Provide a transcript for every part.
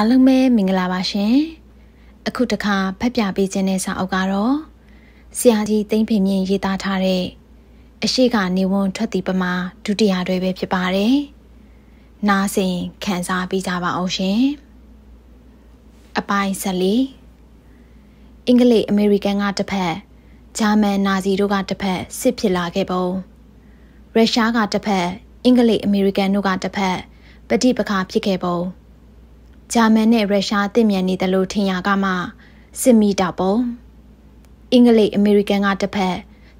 အားလုံးပဲမင်္ဂလာပါရှင်။အခုတခါဖတ်ပြပေးခြင်းတဲ့စာအုပ်ကတော့ဆရာကြီးသိမ့်ဖေမြင့်ရေးသားထားတဲ့အရှိကနေဝန်ထွက်သည်ပမာဒုတိယတွဲပဲဖြစ်ပါတယ်။နားဆင်ခံစားပြီးကြပါအောင်ရှင်။အပိုင်း14အင်္ဂလိပ်အမေရိကန်ကတစ်ဖက်ဂျာမန်နာဇီတို့ကတစ်ဖက်စစ်ဖြစ်လာခဲ့ပုံရုရှားကတစ်ဖက် အင်္ဂလိပ်အမေရိကန်တို့ကတစ်ဖက်ပဋိပက္ခဖြစ်ခဲ့ပုံ။ဂျာမန်နဲ့ရုရှားတင့်မြန်နေတယ်လို့ထင်ရကမှစစ်မီတောက်ပုံအင်္ဂလိပ်အမေရိကန်ကတစ်ဖက်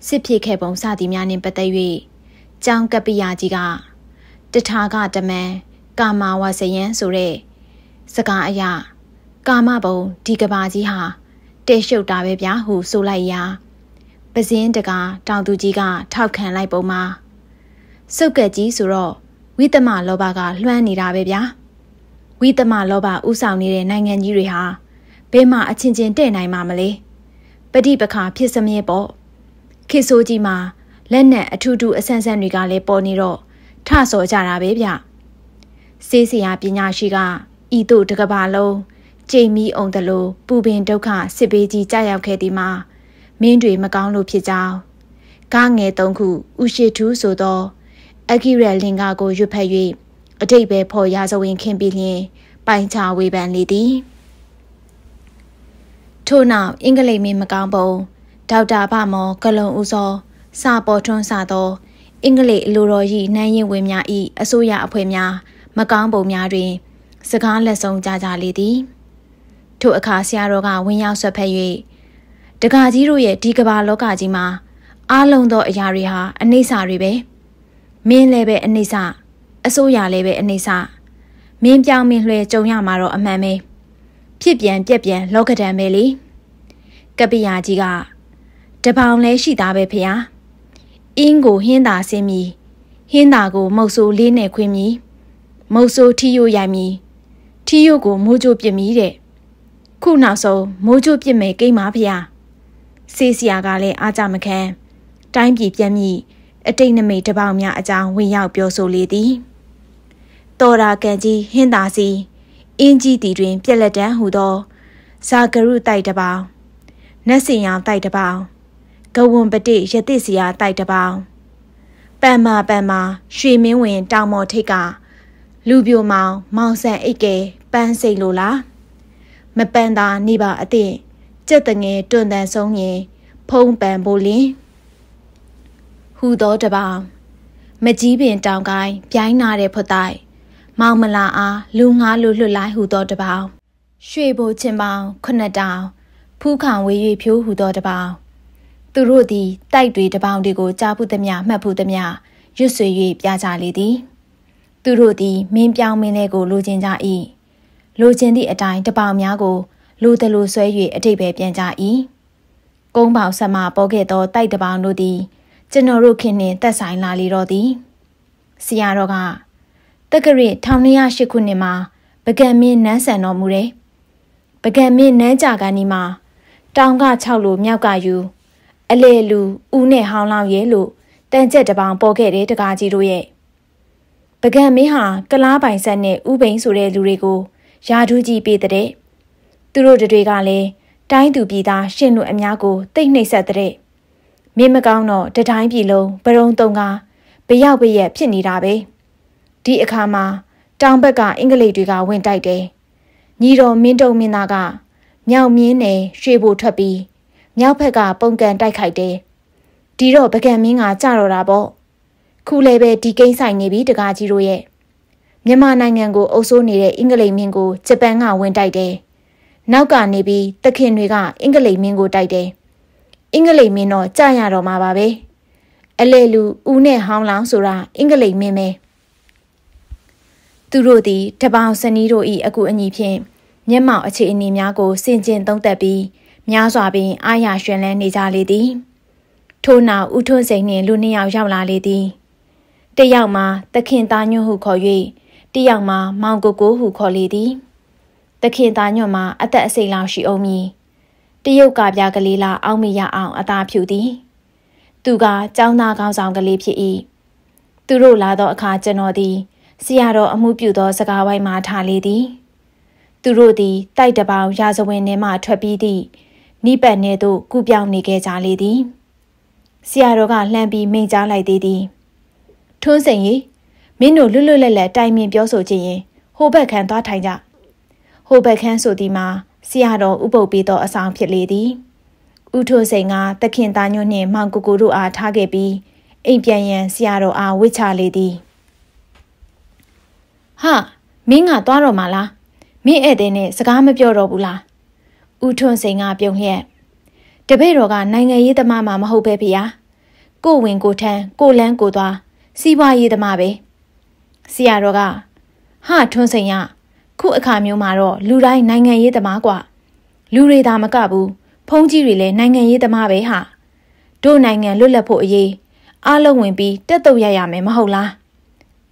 စစ်ဖြစ်ခဲ့ပုံစသည်များနှင့်ပတ်သက်၍ကျောင်းကပိယာကြီးကတထာကတမန်ကာမဝဆယံဆိုတဲ့စကားအရကာမဘုံဒီကဘာကြီးဟာတဲရှုပ်တာပဲဗျာဟု ဆိုလိုက်ရာပဇင်းတကာတောင်သူကြီးကထောက်ခံလိုက်ပုံမှာစုပ်ကက်ကြီးဆိုတော့ဝိသမလောဘကလွှမ်းနေတာပဲဗျာ။ဝိသမလောဘဥဆောင်နေတဲ့နိုင်ငံကြီးတွေဟာဘယ်မှာအချင်းချင်းတဲ့နိုင်မှာမလဲပฏิပခါဖြစ်စမြဲပေါ့ခေဆိုးကြီးမှာလက်နက်အထူးထူးအဆန်းဆန်းတွေကလည်းပေါ်နေတော့ထဆော်ကြတာပဲဗျစေးစရာပညာရှိကဤတို့တကဘာလုံးကြိမ်မီအောင်တလို့ပူပင်ဒုက္ခစစ်ပေးကြီးကြာရောက်ခဲ့ဒီမှာမင်းတွေမကောင်းလို့ဖြစ်ကြောင်းကားငယ်သုံးခုဥရှိထူးဆိုသောအဂိရက်လင်္ကာကိုရွတ်ဖက်၍အတိတ်ပဲဖော်ရာဇဝင်ခင်ပြီးလျင်ပိုင်ချဝေဖန်လေသည်ထို့နောက်အင်္ဂလိပ်မင်းမကောင်းပုံဒေါက်တာဗမောဂလုံဦးစော စာပေါ်ထွန်းစာသော အင်္ဂလိပ်အလိုတော်ကြီးနိုင်ရင်ဝင်များ၏အစိုးရအဖွဲ့များမကောင်းပုံများတွင်စကားလက်ဆုံးကြကြလေသည်ထို့အခါဆရာတော်ကဝင်ရောက်ဆွတ်ဖက်၍တကာကြီးတို့ရဲ့ဒီကဘာလောကကြီးမှာအားလုံးသောအရာတွေဟာအနိစ္စတွေပဲမင်းလည်းပဲအနိစ္စအစိုးရလည်းပဲအနေစာမင်းပြောင်းမင်းလွှဲကြုံရမှာတော့အမှန်ပဲဖြစ်ပြန်ပြက်ပြန်လောကဒဏ်ပဲလေကပိယာကြီးကတပေါင်လဲရှိသားပဲဖေဟာအင်းကိုဟင်းသာဆင်းမီဟင်းသာကိုမုတ်ဆိုးလေးနဲ့ခွင်းမီမုတ်ဆိုးထီယိုရိုင်မီထီယိုကိုမိုးကြိုပစ်မီတဲ့ခုနောက်ဆုံးမိုးကြိုပစ်မယ်ကိမ့်ပါဖေဟာဆေးစရာကလည်းအားကြမခံတိုင်းပြည်ပြန်မြည်အတိတ်နမိတ်တပေါင်များအကြောင်းဝင်ရောက်ပြောဆိုလေသည်တော်ရာကန်ကြီးဟင်းသာစီအင်းကြီးတီတွင် ပြက်လက်တန်းဟူသောဇာဂရုတိုက်တပောင်နတ်စင်ရောင်တိုက်တပောင်ဂဝံပတိရတိစီယာတိုက်တပောင်ပန်မာပန်မာရွှေမင်းဝင် တောင်မော်ထိတ်ကလူပြိုမောင်မောင်ဆန်အိတ်ကဲပန်းစိတ်လိုလားမပန်တာနေပါအသင့်ကြက်တငယ်တွန်တန်ဆုံးရင်ဖုံးပန်ဖို့လင်းဟူသောတပောင်မကြီးပင်တောင်ကိုင်းပြိုင်းနာတဲ့ဖွတ်တိုက်မောင်မလာအားလူငါလူလွတ်လိုက်ဟူသောတပောင်ရွှေဘိုချင်းပေါင်းခုနှစ်တောင်ဖူးခံဝေး၍ဖြိုးဟူသောတပောင်သူတို့သည်တိုက်တွေတပောင်တွေကိုကြားဖူးသည်။မှတ်ဖူးသည်။ရွတ်ဆွေ၍ပြကြလေသည် သူတို့သည်မင်းပြောင်းမင်းလေးကို လိုချင်ကြ၏လိုချင်သည့်အတိုင်းတပောင်များကိုလိုသလိုဆွဲ၍အတိတ်ပဲပြန်ကြ၏ကုန်းပေါင်ဆက်မှပေါ်ခဲ့သောတိုက်တပောင်တို့သည် ကျွန်တော်တို့ခင်နှင့်သက်ဆိုင်လာလေတော့သည်ဆရာတော်ကတက္ကရာ1208ခုနှစ်မှာပကံမင်းနန်းဆန်တော်မူတယ်။ပကံမင်းနန်းကြကန်ဒီမှာ တောင်က6လိုမြောက်ကယူအလေလူဦးနဲ့ဟောင်းလောင်းရဲလို့တန်ကျက်တပောင်ပေါ်ခဲ့တဲ့တကားကြီးတို့ရဲ့ပကံမင်းဟာကလားပိုင်ဆက်နဲ့ဥပိန်ဆိုတဲ့လူတွေကိုယာဒူးကြီးပေးတဲ့သူတို့တွေကလည်းတိုင်းသူပြည်သားရှင်လူအများကိုတိတ်နှိပ်ဆက်တဲ့မင်းမကောင်းတော့တတိုင်းပြည်လုံးဘရုံတုံကဘရောက်ဘရက်ဖြစ်နေတာပဲ။ဒီအခါမှာ တောင်ဘက်ကအင်္ဂလိပ်တွေကဝင်တိုက်တယ်။ညီတော်မင်းတုံမင်းသားကမြောက်မြင်းနယ်ရွှေဘိုထွက်ပြီးမြောက်ဘက်က ပုံကန်တိုက်ခိုက်တယ်။ဒီတော့ပကံမင်းကကြတော့တာပေါ့။ခုလည်းပဲဒီကိန်းဆိုင်နေပြီတကားကြီးတို့ရဲ့မြန်မာနိုင်ငံကိုအုပ်စိုးနေတဲ့အင်္ဂလိပ်မင်းကိုဂျပန်ကဝင်တိုက်တယ်။နောက်ကနေပြီးတခင်တွေကအင်္ဂလိပ်မင်းကိုတိုက်တယ်။အင်္ဂလိပ်မင်းတော့ကြာရတော့မှာပါပဲ။အလေလူဦးနဲ့ဟောင်းလောင်းဆိုတာအင်္ဂလိပ်မင်းပဲ။သူတို့သည်တပောင်စနီးတို့၏အကူအညီဖြင့်မျက်မှောက်အခြေအနေများကိုစင်ကျင်သုံးသပ်ပြီးများစွာပင်အာရရွှင်လန်းနေကြလေသည်ထို့နောက်ဥထွန်းစိန်နှင့်လူနှစ်ယောက်ရောက်လာလေသည်တယောက်မှာ သခင်သားညွန့်ဟုခေါ်၍တယောက်မှာမောင်ကိုကိုဟုခေါ်လေသည်သခင်သားညွန့်မှာအသက်အစိမ့်လောက်ရှိအောင်မည်တရုတ်ကပြကလေးလာ အောင်မရအောင် အသာဖြူသည်သူကចောင်းသားကောင်းဆောင်ကလေးဖြစ်၏သူတို့လာသောအခါကျွန်တော်သည်ဆရာတော်အမှုပြုသောစကားဝိုင်းမှထားလေသည်သူတို့သည် တိုက်တပေါင်းရာဇဝင်ထဲမှထွက်ပြီးသည့်နိဗ္ဗာန်ထဲသို့ကူးပြောင်းနေခဲ့ကြလေသည်ဆရာတော်ကလှမ်းပြီးမိန့်ကြားလိုက်သေးသည်ထွန်းစိန်ကြီးမင်းတို့လွတ်လွတ်လပ်လပ်တိုင်ပင်ပြောဆိုခြင်းရင်ဟိုဘက်ခန်းသွားထိုင်ကြဟိုဘက်ခန်းဆိုသည်မှာဆရာတော်ဥပုပ်ပေးသောအဆောင်ဖြစ်လေသည် ဥထုစိန်ကသခင်သားညွန့်နှင့်မောင်ကိုကိုတို့အားထားခဲ့ပြီး အိမ်ပြန်ရန်ဆရာတော်အားဝှေ့ချလေသည်ဟာမင်းကသွားတော့မှာလားမင်းဧည့်သည်နဲ့စကားမပြောတော့ဘူးလားဦးထွန်းစိန်ကပြုံးလျက်တပည့်တော်ကနိုင်ငံရေးသမားမှ မဟုတ်ပဲဖေဟာကိုဝင်ကိုထန်းကိုလန်းကိုသွားစီးပွားရေးသမားပဲဆရာတော်ကဟာထွန်းစိန်ကခုအခါမျိုးမှာတော့လူတိုင်းနိုင်ငံရေးသမားกว่าလူတွေသာမကဘူးဖုန်းကြီးတွေလည်းနိုင်ငံရေးသမားပဲဟာ တို့နိုင်ငံလွတ်လပ်ဖို့အရေးအားလုံးဝင်ပြီးတက်တုပ်ရရမယ်မဟုတ်လား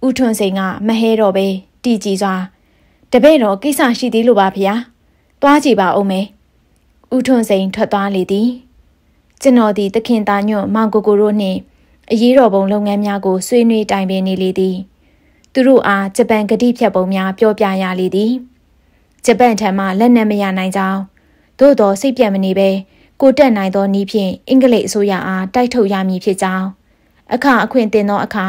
ဦးထွန်းစိန်ကမဟဲတော့ပဲတီကြည်စွာ တပည့်တော်ကိစ္စရှိသေးလို့ပါဖေ။သွားကြည့်ပါဦးမယ်။ဦးထွန်းစိန်ထွက်သွားလေသည်။ကျွန်တော်ဒီတခင်သားညွန့်မောင်ကိုကိုတို့နှင့်အရေးတော်ပုံလုပ်ငန်းများကိုဆွေးနွေးတိုင်ပင်နေလေသည်။သူတို့အားဂျပန်ဂတိဖြတ်ပုံများပြောပြရလေသည်။ဂျပန်ထံမှလက်နက်မရနိုင်ကြောင်းသို့တော်စိတ်ပြတ်မနေပဲကိုတက်နိုင်သောနည်းဖြင့်အင်္ဂလိပ်အစိုးရအားတိုက်ထုတ်ရမည်ဖြစ်ကြောင်းအခါအခွင့်တင်သောအခါ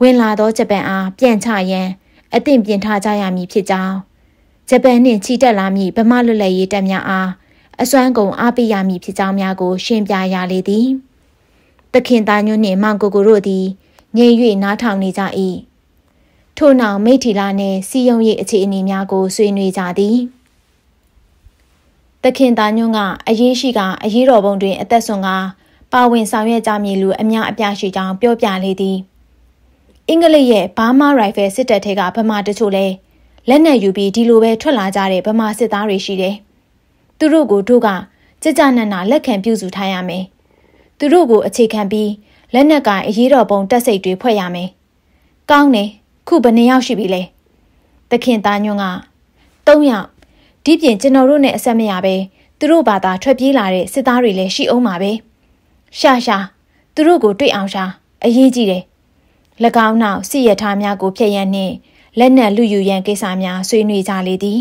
ဝင်လာသောဂျပန်အားပြန်ချရန် အသင့်ပြင်ထားကြရမည်ဖြစ်ကြောင်းဂျပန်နှင့်ချီတက်လာမည့်ဗမာလွတ်လပ်ရေးတပ်များအားအစွမ်းကုန်အားပေးရမည်ဖြစ်ကြောင်းများကို ရှင်းပြရလေသည်တခင်သားညွန့်နှင့်မောင်ကိုကိုတို့သည်ငြိမ်၍နားထောင်နေကြ၏ထို့နောက်မိထီလာနှင့်စီယုံ၏အခြေအနေများကိုဆွေးနွေးကြသည်တခင်သားညွန့်ကအရေးရှိက အရေးတော်ပုံတွင် အသက်ဆုံးကပါဝင်ဆောင်ရွက်ကြမည်လို့အများအပြားရှိကြောင်းပြောပြလေသည်။အင်္ဂလိပ်ရဲ့ဘာမာရိုင်ဖယ်စစ်တပ်ထဲကဗမာတချို့လဲလက်နက်ယူပြီးဒီလိုပဲထွက်လာကြတဲ့ဗမာစစ်သားတွေရှိတယ်။သူတို့ကိုတို့ကကြကြနက်နာလက်ခံပြုစုထားရမယ်။သူတို့ကိုအခြေခံပြီးလက်နက်ကင်အရေးတော်ပုံတက်စိတ်တွေဖွဲ့ရမယ်။ကောင်းတယ်ခုဘယ်နှယောက်ရှိပြီလဲ။သခင်သားညွန့်က၃ယောက်ဒီပြင်ကျွန်တော်တို့နဲ့အဆက်မရပဲသူတို့ဘာသာထွက်ပြေးလာတဲ့စစ်သားတွေလည်းရှိအောင်ပါပဲ။ရှာရှာသူတို့ကိုတွေ့အောင်ရှာ အရေးကြီးတယ်။၎င်းနောက်စစ်ရထားများကိုဖျက်ရန်နှင့်လက်နက်လူယူရန်ကိစ္စများဆွေးနွေးကြလေသည်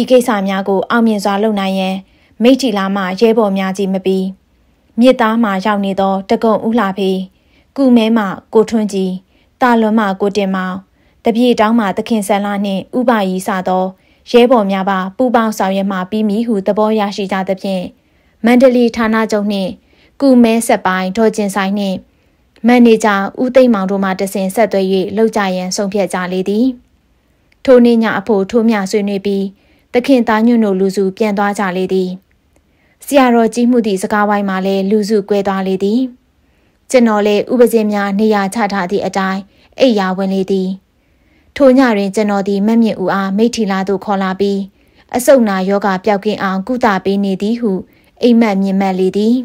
ဤကိစ္စများကိုအောင်မြင်စွာလုပ်နိုင်ရန်မိထီလာမှရဲဘော်များကြီးမပြီးမြစ်သားမှရောက်နေသော တကုံဦးလှဖေးကုမဲမှ ကိုထွန်းကြီးတာလွန်မှကိုတင်မောင်တပြေတောင်းမှသခင်ဆန်လာနှင့်ဥပယီစသောရဲဘော်များပါပူပေါင်းဆောင်ရွက်မှပြီးမည်ဟုသဘောရရှိကြသဖြင့်မန္တလေးဌာနချုပ်နှင့်ကုမဲဆက်ပိုင်းဒေါ်ကျင်ဆိုင်နှင့်မန်နေဂျာဦးသိမ့်မောင်တို့မှတဆင်ဆက်သွဲ၍လှုပ်ကြရန်ဆုံးဖြတ်ကြလေသည်ထိုနေ့ညအဖို့ထိုးမြဆွေးနွေးပြီးတခင်သားညွန့်တို့လူစုပြန်သွားကြလေသည်ဆရာတော်ကြီးမှုသည့်စကားဝိုင်းမှာလည်းလူစုကွဲသွားလေသည်ကျွန်တော်လည်းဥပဇင်းများနေရာချထားသည့်အတိုင်းအိယာဝင်လေသည်ထိုညတွင်ကျွန်တော်သည်မက်မြင့်ဦးအားမိထီလာသို့ခေါ်လာပြီးအစုံနာယောဂပျောက်ကင်းအောင်ကုသပေးနေသည်ဟုအိမ်မက်မြင်မက်လေသည်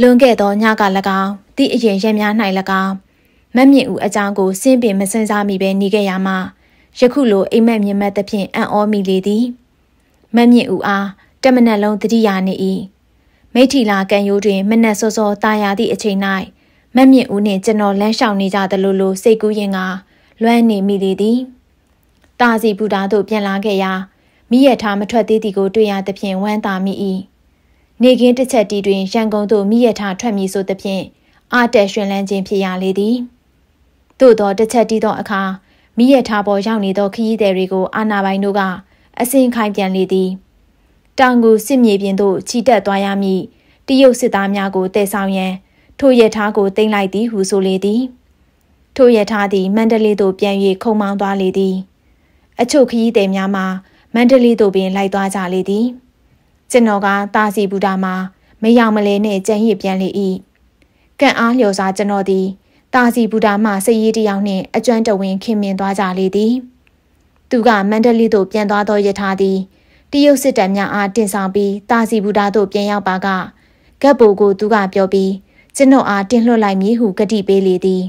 လွန်ခဲ့သောညက၎င်း၊တိအရင်ရက်များ၌၎င်းမက်မြင့်ဦးအကြောင်းကိုစင်းပင်မစင်စားမိပဲနေခဲ့ရမှယခုလိုအိမ်မက်မြင်မက်သဖြင့်အံ့ဩမိလေသည်မက်မြင့်ဦးအားတမနက်လုံးတတိယနေ၏မိထီလာကံရိုးတွင်မနက်စောစောတာယာသည့်အချိန်၌မက်မြင့်ဦးနှင့်ကျွန်တော်လမ်းလျှောက်နေကြသလိုလိုစိတ်ကူးရင်ကလွမ်းနေမိလေသည်တာစီဘူတာတို့ပြန်လာခဲ့ရာမိရထားမထွက်သေးသည်ကိုတွေ့ရသဖြင့်ဝမ်းသာမိ၏နေကင်းတစ်ချက်တီတွင်ရန်ကုန်သို့မိရထထွက်မည်ဆိုသဖြင့်အာတက်ရွှင်လန်းခြင်းဖြစ်ရလေသည်သို့သောတစ်ချက်တီသောအခါမိရထပေါ်ရောက်နေသောခရီးသည်တွေကိုအာနာပိုင်တို့ကအစင်ခိုင်းပြန်လေသည်တောင်ကိုစစ်မြေပြင်သို့ချီတက်သွားရမည်တရုတ်စစ်သားများကိုတည်ဆောင်ရန်ထိုရထားကိုတင်လိုက်သည်ဟုဆိုလေသည်ထိုရထားသည်မန္တလေးသို့ပြန်၍ခုံမောင်းသွားလေသည်အချို့ခရီးသည်များမှာမန္တလေးသို့ပင်လိုက်သွားကြလေသည်ကျွန်တော်ကတာစီဘူတာမှာမယောင်မလဲနဲ့ကြံ့ရစ်ပြန်လေ၏ကံအားလျော်စွာကျွန်တော်သည်တာစီဘူတာမှစိတ်ရည်တယောက်နှင့်အကျွမ်းတဝင်ခင်မင်သွားကြလေသည် သူကမန္တလေးသို့ပြန်သွားသောယထာသည်တရုတ်စစ်တပ်များအားတင်ဆောင်ပြီးတာစီဘူတာသို့ပြန်ရောက်ပါကဂက်ဘိုကို သူကပြောပြီးကျွန်တော်အားတင်လွှတ်လိုက်မည်ဟုကတိပေးလေသည်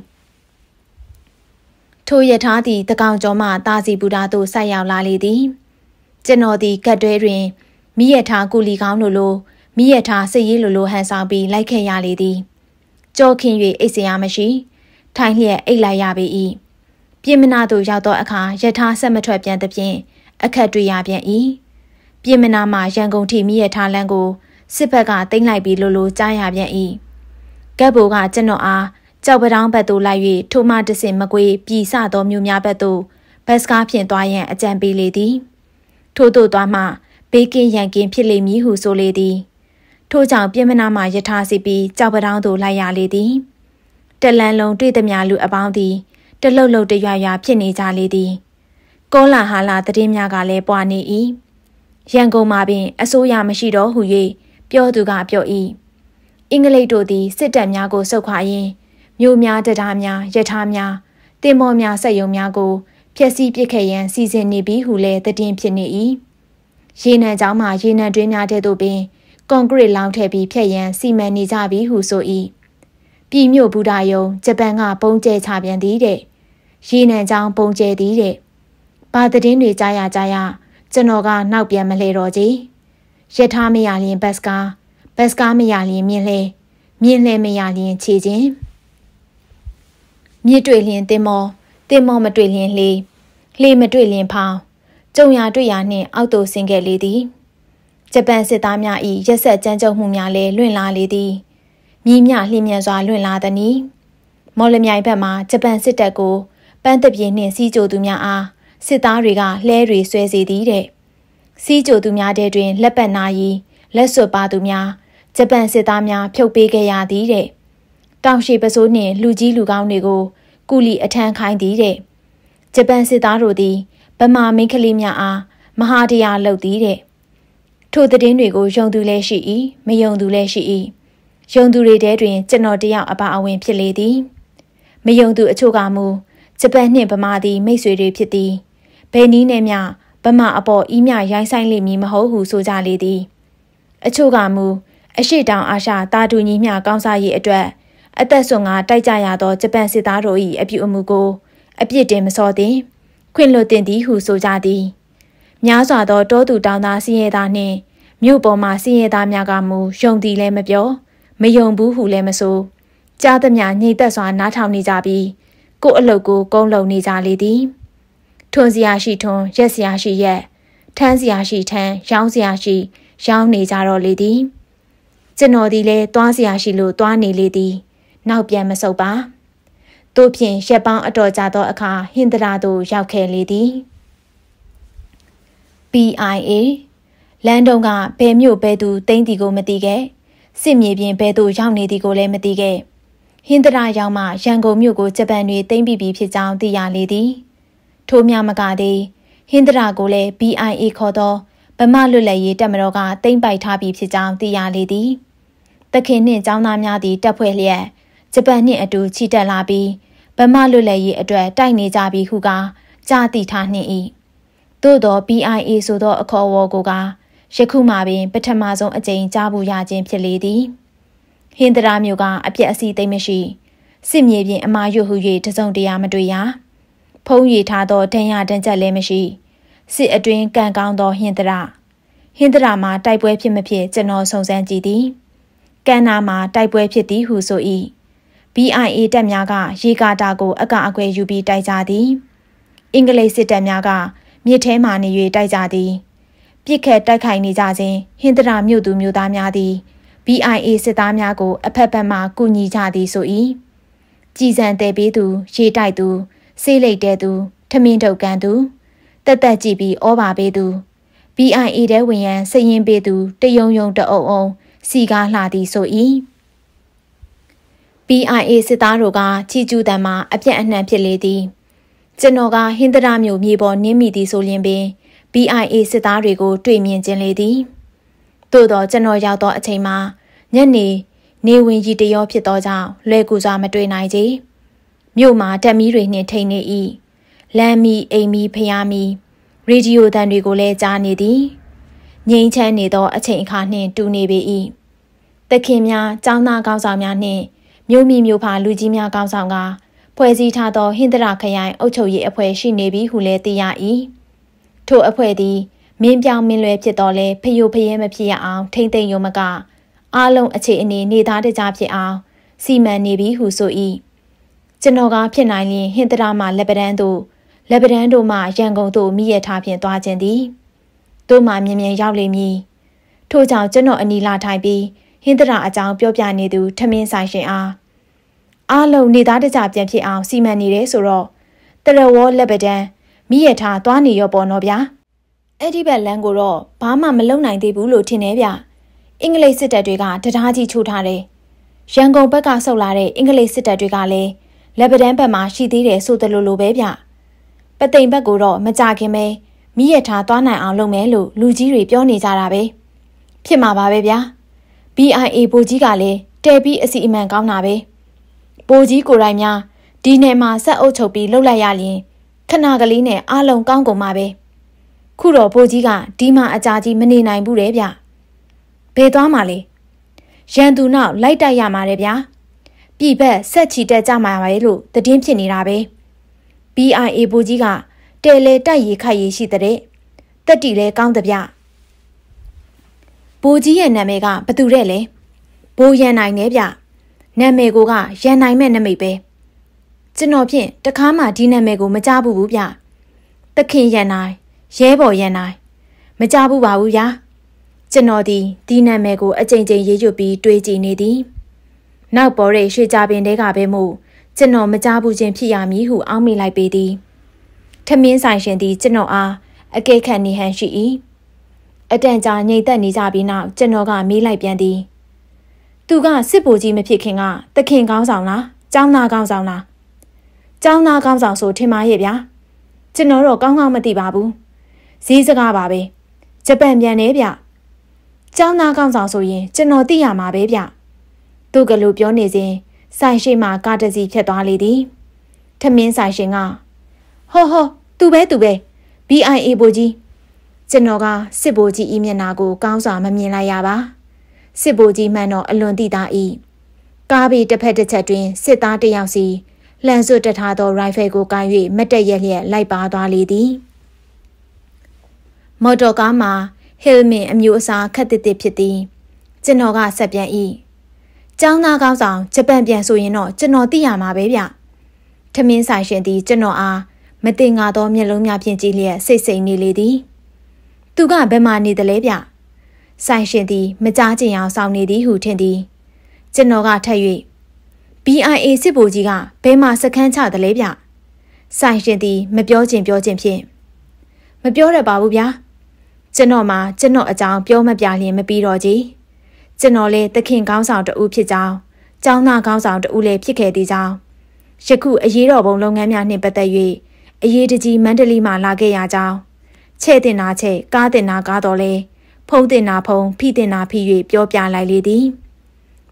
ထိုယထာသည်တကောင်ကျော်မှတာစီဘူတာသို့ဆက်ရောက်လာလေသည် ကျွန်တော်သည်ဂက်တွဲတွင်မိရထားကိုလီကောင်းလိုလိုမိရထားစိတ်ရည်လိုလိုဟန်ဆောင်ပြီးလိုက်ခဲ့ရလေသည်ကြော်ခင်း၍အိတ်စရာမရှိထိုင်လျက်အိတ်လိုက်ရပေ၏ပြင်မနာသို့ရောက်သောအခါယထားဆက်မထွက်ပြန်သဖြင့်အခက်တွေ့ရပြန်၏ပြင်မနာမှရန်ကုန်ထိမိရထားလမ်းကိုစစ်ဘက်ကတင်လိုက်ပြီးလိုလိုကြားရပြန်၏ကက်ဘိုကကျွန်တော်အားကြောက်ပတောင်းဘက်သို့လိုက်၍ထိုမှတဆင်မကွေပြည်ဆသောမြို့များဘက်သို့ဘတ်စကားဖြင့်သွားရန်အကြံပေးလေသည် ထို့သို့သွားမှဘေးကင်းရန်ကင်းဖြစ်လိမ့်မည်ဟုဆိုလေသည် ထို့ကြောင့်ပြင်မနာမှယထာစီပြီးကြောက်ပတောင်းသို့လိုက်ရလေသည်တလန်လုံးတွေ့သည်များလူအပေါင်းသည်တလုတ်လုတ်တရွာရွာဖြစ်နေကြလေသည်ကောလာဟာလာတည်င်းများကလည်းပွာနေ၏ရန်ကုန်မှာပင်အစိုးရမရှိတော့ဟု၍ပြောသူက ပြော၏အင်္ဂလိပ်တို့သည်စစ်တပ်များကိုစုခွာရင်းမြို့များတံတားများယထားများတင်မော်များစက်ယုံများကိုဖျက်ဆီးပစ်ခဲ့ရန်စီစဉ်နေပြီဟုလည်းတည်င်းဖြစ်နေ၏ရေနံကြောင်းမှရေနံတွင်းများတဲ့သို့ပင်ကွန်ကရစ်လောင်းထည့်ပြီးဖျက်ရန်စီမံနေကြပြီဟုဆို၏ပြည်မြို့ဘူတာယုံဂျပန်ကပုံကျဲချပြန်သည်တဲ့ရေနံကြောင်းပုံကျဲသည်တဲ့ဘာသတင်းတွေကြားရကြားရကျွန်တော်ကနောက်ပြန်မလဲတော့ကြီးရထားမရလျင်ဘတ်စကားဘတ်စကားမရလျင်မြင်းလဲမြင်းလဲမရလျင်ခြေချင်းမြစ်တွေ့လျင်တင်မောတင်မောမတွေ့လျင်လေလေမတွေ့လျင်ဖောင်းကြုံရတွေ့ရနှင့်အောက်သို့ဆင်းခဲ့လေသည်ဂျပန်စစ်သားများ၏ရက်ဆက်ကြမ်းကြုတ်မှုများလည်းလွင့်လာလေသည်မြည်မြလှည့်မြန်စွာလွင့်လာသည်နီမော်လမြိုင်ဘက်မှဂျပန်စစ်တပ်ကိုပန်းတပြေနှင့်စီးကြိုသူများအားစစ်သားတွေကလှဲတွေဆွဲစီသည်တဲ့စီးကြိုသူများတဲ့တွင် လက်ပတ်နာရီလက်စွပ်ပါသူများဂျပန်စစ်သားများဖြုတ်ပေးခဲ့ရသည်တဲ့တောင်ရှိပစိုးနှင့်လူကြီးလူကောင်းတွေကိုကုလီအထမ်းခိုင်းသည်တဲ့ဂျပန်စစ်သားတို့သည်ဗမာမိန်းကလေးများအားမဟာတရားလှုပ်သည်တဲ့ထိုသတင်းတွေကိုယုံသူလည်းရှိ၏မယုံသူလည်းရှိ၏ယုံသူတွေတဲတွင်ကျွန်တော်တယောက်အပါအဝင်ဖြစ်လေသည်မယုံသူအချို့ကမူဂျပန်နှင့်ဗမာသည်မိတ်ဆွေတွေဖြစ်သည်ဘယ်နည်းနဲ့မျှဗမာအပေါ်ဤမြရိုင်းဆိုင်လိမ့်မည်မဟုတ်ဟုဆိုကြလေသည် အချို့ကမူအရှိတောင်အာရှတာတူညီမျှကောင်းစားရေးအတွက်အသက်ဆွန်ကတိုက်ကြရသောဂျပန်စစ်သားတို့၏အပြုအမူကို အပြစ်တင်မစောသင့်ခွင့်လွတ်တင်သည်ဟုဆိုကြသည်များစွာသော တောသူတောင်သားစည်ရဲသားနှင့်မြို့ပေါ်မှစည်ရဲသားများကမူယုံသည်လည်းမပြောမယုံဘူးဟုလည်းမဆိုကြားသမျှညိတ်သက်စွာနားထောင်နေကြပြီးကို့အလုတ်ကိုကုန်းလုံနေကြလေသည်ထွန်စရာရှိထွန်ရက်စရာရှိရက်ထန်းစရာရှိထန်းရောင်းစရာရှိ ရောင်းနေကြတော့လေသည်ကျွန်တော်ဒီလဲသွားစရာရှိလို့သွားနေလေသည် နောက်ပြန်မဆုတ်ပါတို့ဖြင့်ရက်ပေါင်းအတော်ကြာသောအခါဟင်္ဒရာသို့ရောက်ခဲ့လေသည် PIA လန်ဒုံကဘယ်မြို့ဘယ်သူတိမ့်တီကိုမသိခဲ့စစ်မြေပြင်ဘယ်သူရောက်နေသည်ကိုလည်းမသိခဲ့ဟင်္ဒရာရောက်မှရန်ကုန်မြို့ကိုဂျပန်တွေတိမ့်ပြီးပြီဖြစ်ကြောင်းသိရလေသည်ထို့မြမကသည်ဟင်္ဒရာကိုလည်း BIA ခေါ်သောဗမာလွတ်လပ်ရေးတပ်မတော်ကတိမ့်ပိုက်ထားပြီးဖြစ်ကြောင်းသိရလေသည်တခင်နှင့်ចောင်းသားများသည်တပ်ဖွဲ့လျက်ဂျပန်နှင့်အတူချီတက်လာပြီးဗမာလွတ်လပ်ရေးအတွက်တိုက်နေကြပြီးဟုကကြားသိထားနှင့်၏သို့သော BIA ဆိုသော အခေါ်အဝေါ်ကိုကယခုမှပင်ပထမဆုံးအကြိမ်ကြားဖို့ရခြင်းဖြစ်လေသည်ဟင်္ဒရာမျိုးကအပြက်အစီသိမ့်မရှိစစ်မြေပြင်အမာရွတ်ဟု၍တစုံတရာမတွေ့ရဖုံးရထားသောဒဏ်ရာဒဏ်ချက်လည်းမရှိစစ်အတွင်ကံကောင်းသောဟင်္ဒရာဟင်္ဒရာမှာတိုက်ပွဲဖြစ်မဖြစ်ကျွန်တော်စုံစမ်းကြည့်သည်ကန္နာမှာတိုက်ပွဲဖြစ်သည်ဟုဆို၏ BIA တပ်များကရေကာတာကို အကအကွယ်ယူပြီးတိုက်ကြသည် အင်္ဂလိပ်စစ်တပ်များကမြစ်ထဲမှနေ၍တိုက်ကြသည်ပြစ်ခတ်တိုက်ခိုက်နေကြခြင်းဟင်္ဒရာမြို့သူမြို့သားများသည် BIA စစ်သားများကို အဖက်ဖက်မှကူညီကြသည်ဆို၏ကြည်စံတဲပေးသူရေတိုက်သူဆေးလိတ်တဲသူထမင်းထုတ်ကန်သူတက်တက်ကြည့်ပြီးဩဘာပေးသူ BIA တဲဝင်ရန်စရင်ပေးသူတယုံယုံတအုံအုံစီကားလှသည်ဆို၏ BIA စစ်သားတို့ကချီကျူးတံမှာအပြက်အနှံ့ဖြစ်လေသည် ကျွန်တော်ကဟင်္ဒရာမြို့မြေပေါ်နင်းမိသည်ဆိုလျင်ပင် BIA စစ်သားတွေကို တွေ့မြင်ခြင်းလေသည်သို့တော့ကျွန်တော်ရောက်သောအချိန်မှာညနေနေဝင်ကြီးတရောဖြစ်သောကြောင့်လွယ်ကူစွာမတွေ့နိုင်သေးမြို့မှာတက်မီးတွေနှင့်ထိန်နေ၏လမ်းမီအိမ်မီဖျားမီရေဒီယိုသံတွေကိုလည်းကြားနေသည်ငြိမ်းချမ်းနေသောအချိန်အခါနှင့် တူနေပေ၏တခင်များចောင်းသားကောင်းဆောင်များနှင့်မြို့မိမြို့ဖလူကြီးများကောင်းဆောင်က ဖွဲ့စည်းထားသောဟင်္ဒရာခရိုင်အုပ်ချုပ်ရေးအဖွဲ့ရှိနေပြီဟုလည်းသိရ၏ထိုအဖွဲ့သည်မင်းပြောင်မင်းလွယ်ဖြစ်တော်လဲဖယိုဖယဲမဖြစ်ရအောင် ထိမ့်သိမ့်ရုံမကအားလုံးအခြေအနေနေသားတကြဖြစ်အောင်စီမံနေပြီဟုဆို၏ကျွန်တော်ကဖြစ်နိုင်ရင်ဟင်္ဒရာမှလက်ပဒန်းတို့လက်ပဒန်းတို့မှရန်ကုန်သို့မိရထားဖြင့်သွားခြင်းသည်တို့မှမြင်မြင်ရောက်လိမ့်မည် ထို့ကြောင့်ကျွန်တော်အနီလာထိုင်ပြီးဟင်္ဒရာအကြောင်းပြောပြနေသူထမင်းဆိုင်ရှင်အားအားလုံးနေသားတကြပြန်ဖြစ်အောင်စီမံနေတယ်ဆိုတော့တရဝေါ်လက်ပဒံမိရထားသွားနေရောပေါ်တော့ဗျာအဲ့ဒီဘက်လမ်းကိုတော့ဘာမှမလုံနိုင်သေးဘူးလို့ထင်တယ်ဗျအင်္ဂလိပ်စစ်တပ်တွေကတရားကြီးချိုးထားတယ်ရန်ကုန်ဘက်ကဆုတ်လာတဲ့အင်္ဂလိပ်စစ်တပ်တွေကလည်းလက်ပဒံဘက်မှာရှိသေးတယ်ဆိုတယ်လို့လိုပဲဗျပသိမ်ဘက်ကိုတော့မကြခင်ပဲမိရထားသွားနိုင်အောင်လုပ်မယ်လို့လူကြီးတွေပြောနေကြတာပဲဖြစ်မှာပါပဲဗျာ။ BIA ဘိုးကြီးကလည်းတဲပြီးအစီအမံကောင်းတာပဲဘိုးကြီးကိုယ်တိုင်များဒီနယ်မှာဆက်အုပ်ချုပ်ပြီးလှုပ်လိုက်ရရင်ခဏကလေးနဲ့အလုံးကောင်းကုန်မှာပဲခုတော့ဘိုးကြီးကဒီမှာအကြာကြီးမနေနိုင်ဘူးတဲ့ဗျဘယ်သွားမှာလဲရန်သူနောက်လိုက်တိုက်ရမှာတဲ့ဗျာပြည်ဘက်ဆက်ချီတက်ကြမှာပါလေလို့သတင်းဖြစ်နေတာပဲ BIA ဘိုးကြီးကတဲလေတိုက်ရေခတ်ရေရှိတဲ့တက်တီလဲကောင်းတဲ့ဗျဘိုးကြီးရဲ့နာမည်ကဘသူတဲ့လဲဘိုးရန်နိုင်နဲ့ဗျနာမည်ကိုကရန်နိုင်မဲ့နာမည်ပဲကျွန်တော်ဖြင့်တခါမှဒီနာမည်ကို မကြားဘူးဘူးဗျသခင်ရန်နိုင်ရဲဘော်ရန်နိုင် မကြားဘူးပါဘူးယာကျွန်တော်ဒီဒီနာမည်ကိုအကြိမ်ကြိမ်ရေးရွတ်ပြီးတွေးကြည့်နေသည်နောက်ပေါ်တဲ့ရွှေကြပင်တဲကပဲမို့ကျွန်တော်မကြားဘူးခြင်းဖြစ်ရမည်ဟုအောက်မိလိုက်ပေသည် ထမင်းဆိုင်ရှင်သည်ကျွန်တော်အားအကဲခတ်နေဟန်ရှိ၏အတန်ကြာငြိမ်သက်နေကြပြီးနောက်ကျွန်တော်ကမေးလိုက်ပြန်သည်သူကစစ်ဗိုလ်ကြီးမဖြစ်ခင်ကသခင်ကောင်းဆောင်လားចောင်းသားကောင်းဆောင်လားចောင်းသားကောင်းဆောင်ဆိုထင်ပါရဲ့ဗျာကျွန်တော်တော့ကောင်းကောင်းမသိပါဘူးဈေးစကားပါပဲဂျပန်ပြန်နေဗျចောင်းသားကောင်းဆောင်ဆိုရင်ကျွန်တော်သိရမှာပဲဗျသူကလို့ပြောနေစဉ်ဆိုင်ရှိမှကားတစီဖြတ်သွားလေသည်ထမင်းဆိုင်ရှင်ကဟောဟောသူပဲသူပဲ BIA ဗိုလ်ကြီးကျွန်တော်ကစစ်ဘိုးကြီးဤမျက်နာကိုကောင်းစွာမမြင်လိုက်ရပါစစ်ဘိုးကြီးမှန်တော့အလွန်သိသာ၏ကားဘီတစ်ဖက်တစ်ချက်တွင်စစ်သားတစ်ယောက်စီလှန်စွတ်တထားသောရိုင်ဖယ်ကိုကန်၍မတ်တက်ရက်လျက်လိုက်ပါသွားလေသည်မော်တော်ကားမှာဟဲလမင်အမျိုးအစားခက်တစ်တစ်ဖြစ်သည် ကျွန်တော်ကဆက်ပြန်၏ကျောင်းသားကောင်းဆောင်ဂျပန်ပြန်ဆိုရင်တော့ကျွန်တော်သိရမှာပဲဗျထမင်းဆိုင်ရှင်သည်ကျွန်တော်အားမတင်ငါသောမျက်လုံးများဖြင့်ကြည့်လျက်စိတ်စိမ်နေလေသည်သူကဘယ်မှာနေသလဲဗျဆိုင်ရှင်သည် မကြားချင်အောင်ဆောင်နေသည်ဟုထင်သည်ကျွန်တော်ကထပ်၍ BIA စစ်ဗိုလ်ကြီးကဘယ်မှာစခန်းချသလဲဗျဆိုင်ရှင်သည် မပြောချင်ပြောချင်ဖြင့်မပြောရပါဘူးဗျာကျွန်တော်မှာကျွန်တော်အကြောင်းပြောမပြလျင်မပြီးတော့ကြီးကျွန်တော်လည်းသခင်ကောင်းဆောင်တူဖြစ်ကြောင်းကျောင်းသားကောင်းဆောင်တူလည်းဖြစ်ခဲ့သေးကြောင်းယခုအရေးတော်ပုံလုပ်ငန်းများနှင့်ပတ်သက်၍အရေးတကြီးမန္တလေးမှာလာခဲ့ရကြောင်းချဲ့တင်နာချဲ့ကားတင်နာကားတော်လဲဖုံးတင်နာဖုံးဖိတင်နာဖိ၍ပြောပြလိုက်လေသည်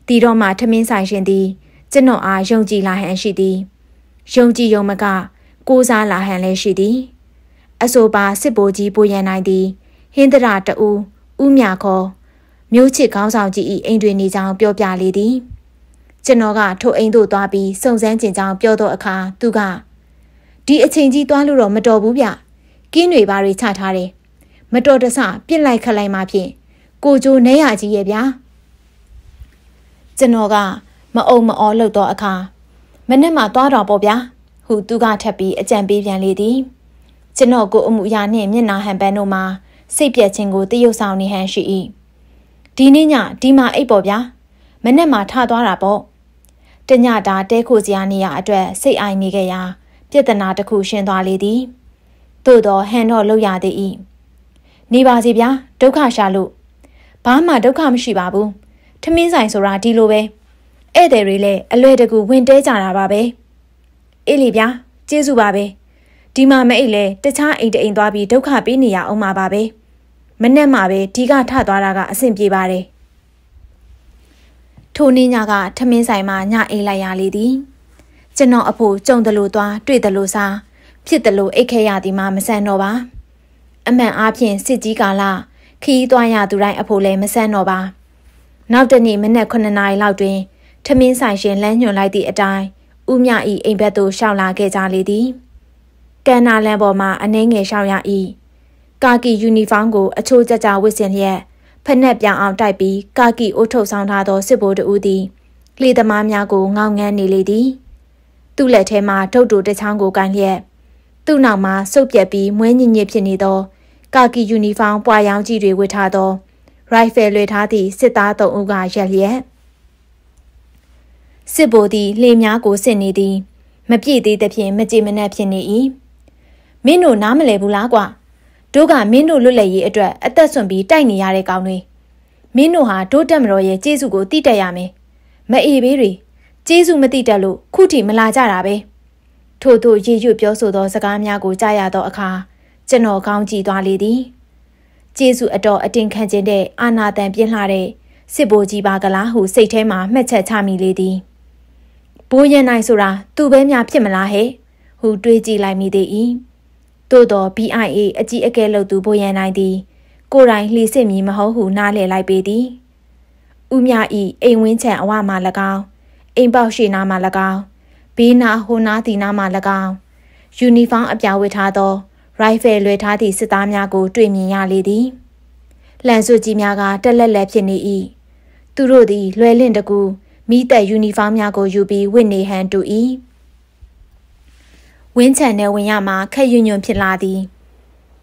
တီတော်မှထမင်းဆိုင်ရှင်သည် ကျွန်တော်အားယုံကြည်လာဟန်ရှိသည်ယုံကြည်ယုံမက ကိုးစားလာဟန်လည်းရှိသည်အဆိုပါစစ်ဘိုးကြီးပူရန်နိုင်သည် ဟင်းဒရာတူဥမြခေါ်မျိုးချစ်ခေါင်းဆောင်ကြီး၏အိမ်တွင်နေကြောင်းပြောပြလေသည်ကျွန်တော်ကထိုအိမ်သို့သွားပြီးစုံစမ်းကျင်ကြောင်းပြောတော့အခါသူကဒီအချိန်ကြီးသွားလို့တော့မတော်ဘူးဗျကင်းတွေဘာတွေချထားတယ်မတော်တဆပြစ်လိုက်ခတ်လိုက်မှဖြင့်ကိုဂျိုနေရကြီးရဲ့ဗျာကျွန်တော်ကမအုံမအော်လှုပ်တော့အခါမနေ့မှသွားတော်ပေါ့ဗျာဟုသူကထပ်ပြီးအကြံပေးပြန်လေသည်ကျွန်တော်ကိုအမှုအရာနှင့်မျက်နာဟန်ပန်းတို့မှာစိတ်ပြက်ခြင်းကိုတရုပ်ဆောင်နေဟန်ရှိ၏ဒီနေ့ညဒီမှာအိပ်ပေါ့ဗျာမနေ့မှထသွားတာပေါ့တညတာတဲခိုစရာနေရအတွက် စိတ်အိုင်နေခဲ့ရာပြဿနာတစ်ခုရှင်းသွားလေသည်သို့တော့ဟန်တော့လောက်ရသေး၏နေပါစီဗျာဒုက္ခရှာလို့ဘာမှဒုက္ခမရှိပါဘူးထမင်းဆိုင်ဆိုတာဒီလိုပဲဧည့်သည်တွေလည်းအလွယ်တကူဝင်တဲကြတာပါပဲအေးလေဗျာကျေးဇူးပါပဲဒီမှာမအိတ်လဲတခြားအိမ်တအိမ်သွားပြီးဒုက္ခပေးနေရအောင်ပါပါပဲမနဲ့မှပဲဒီကထသွားတာကအဆင်ပြေပါတယ်ထိုနေ့ညကထမင်းဆိုင်မှာညအိတ်လိုက်ရလေသည် ကျွန်တော်အဖိုးကြုံတယ်လို့သွားတွေ့တယ်လို့စားဖြစ်တယ်လို့အိတ်ခဲရသည်မှမဆန်တော့ပါ အမှန်အားဖြင့်စစ်ကြီးကာလခီးသွားရသူတိုင်းအဖို့လည်းမဆန်တော့ပါနောက်တနေ့မနက်9နာရီလောက်တွင် ထမင်းဆိုင်ရှင်လမ်းညွှန်လိုက်သည့်အတိုင်းဥမြဤအိမ်ဘက်သို့ရှောက်လာခဲ့ကြလေသည်ကန္နာလန်ပေါ်မှာအနှဲငယ်ရှောက်ရ၏ကာကီယူနီဖောင်းကိုအချိုးကျကျဝတ်ဆင်လျက်ဖက်နှက်ပြောင်အောင်တိုက်ပြီးကာကီအုပ်ထုပ်ဆောင်ထားသောစစ်ဗိုလ်တဦးသည်လေသမားများကိုငောင်းငန်းနေလေသည်သူ့လက်ထဲမှာထုတ်တူတစ်ချောင်းကိုကန်လျက်သူ့နောက်မှာစုပ်ပြက်ပြီးမွေးညင်ညစ်ဖြစ်နေသောကာကီယူနီဖောင်းပွာရောင်ကြီးတွေဝတ်ထားသောရိုင်ဖယ်လွှဲထားသည့်စစ်သား၃ဦးကရက်လျက်စစ်ဗိုလ်သည်လှေများကိုဆင့်နေသည်မပြည့်သေးသဖြင့်မကြေမနက်ဖြစ်နေ၏မင်းတို့နားမလည်ဘူးလားကွာတို့ကမင်းတို့လွတ်လပ်ရေးအတွက်အသက်ဆွန်ပြီးတိုက်နေရတဲ့ကောင်တွေမင်းတို့ဟာဒို့တက်မတော်ရဲ့ကျေးဇူးကိုတိတက်ရမယ်မအေဘေးတွေကျေးဇူးမတိတက်လို့ခုထိမလာကြတာပဲ။ထို့သို့ရည်ရွယ်ပြောဆိုသောစကားများကိုကြားရသောအခါကျွန်တော်ကောင်းကြည့်သွားလေသည် ကျေးဇူးအတော်အတင်ခံခြင်းတဲ့အာနာတန်ပြင်းလာတဲ့စစ်ဘိုးကြီးပါကလားဟု စိတ်ထဲမှာမှတ်ချက်ချမိလေသည်ဘိုးရန်နိုင်ဆိုတာသူ့ပဲများဖြစ်မလားဟဲ့ဟုတွေးကြည့်လိုက်မိသေး၏သို့တော် BIA အကြီးအကဲလုပ်သူဘိုးရန်နိုင်သည်ကိုယ်တိုင်လှေစစ်မည်မဟုတ်ဟု နားလည်လိုက်ပေသည်ဥမြဤအိမ်ဝင်းချံအဝမှ၎င်းအိမ်ပေါက်ရှိနာမှ၎င်းဘေးနာဟိုနာဒီနာမှ၎င်းယူနီဖောင်းအပြာဝတ်ထားသောရိုင်ဖယ်လွှဲထားသည့်စစ်သားများကို တွေ့မြင်ရလေသည်လန်စုကြီးများကတက်လက်လက်ဖြစ်နေ၏သူတို့သည် လွှဲလင့်တကူမိသက်ယူနီဖောင်းများကို ယူပြီးဝတ်နေဟန်တူ၏ဝင်းချန်နယ်ဝင်ရမှာ ခက်ယွညွန့်ဖြစ်လာသည်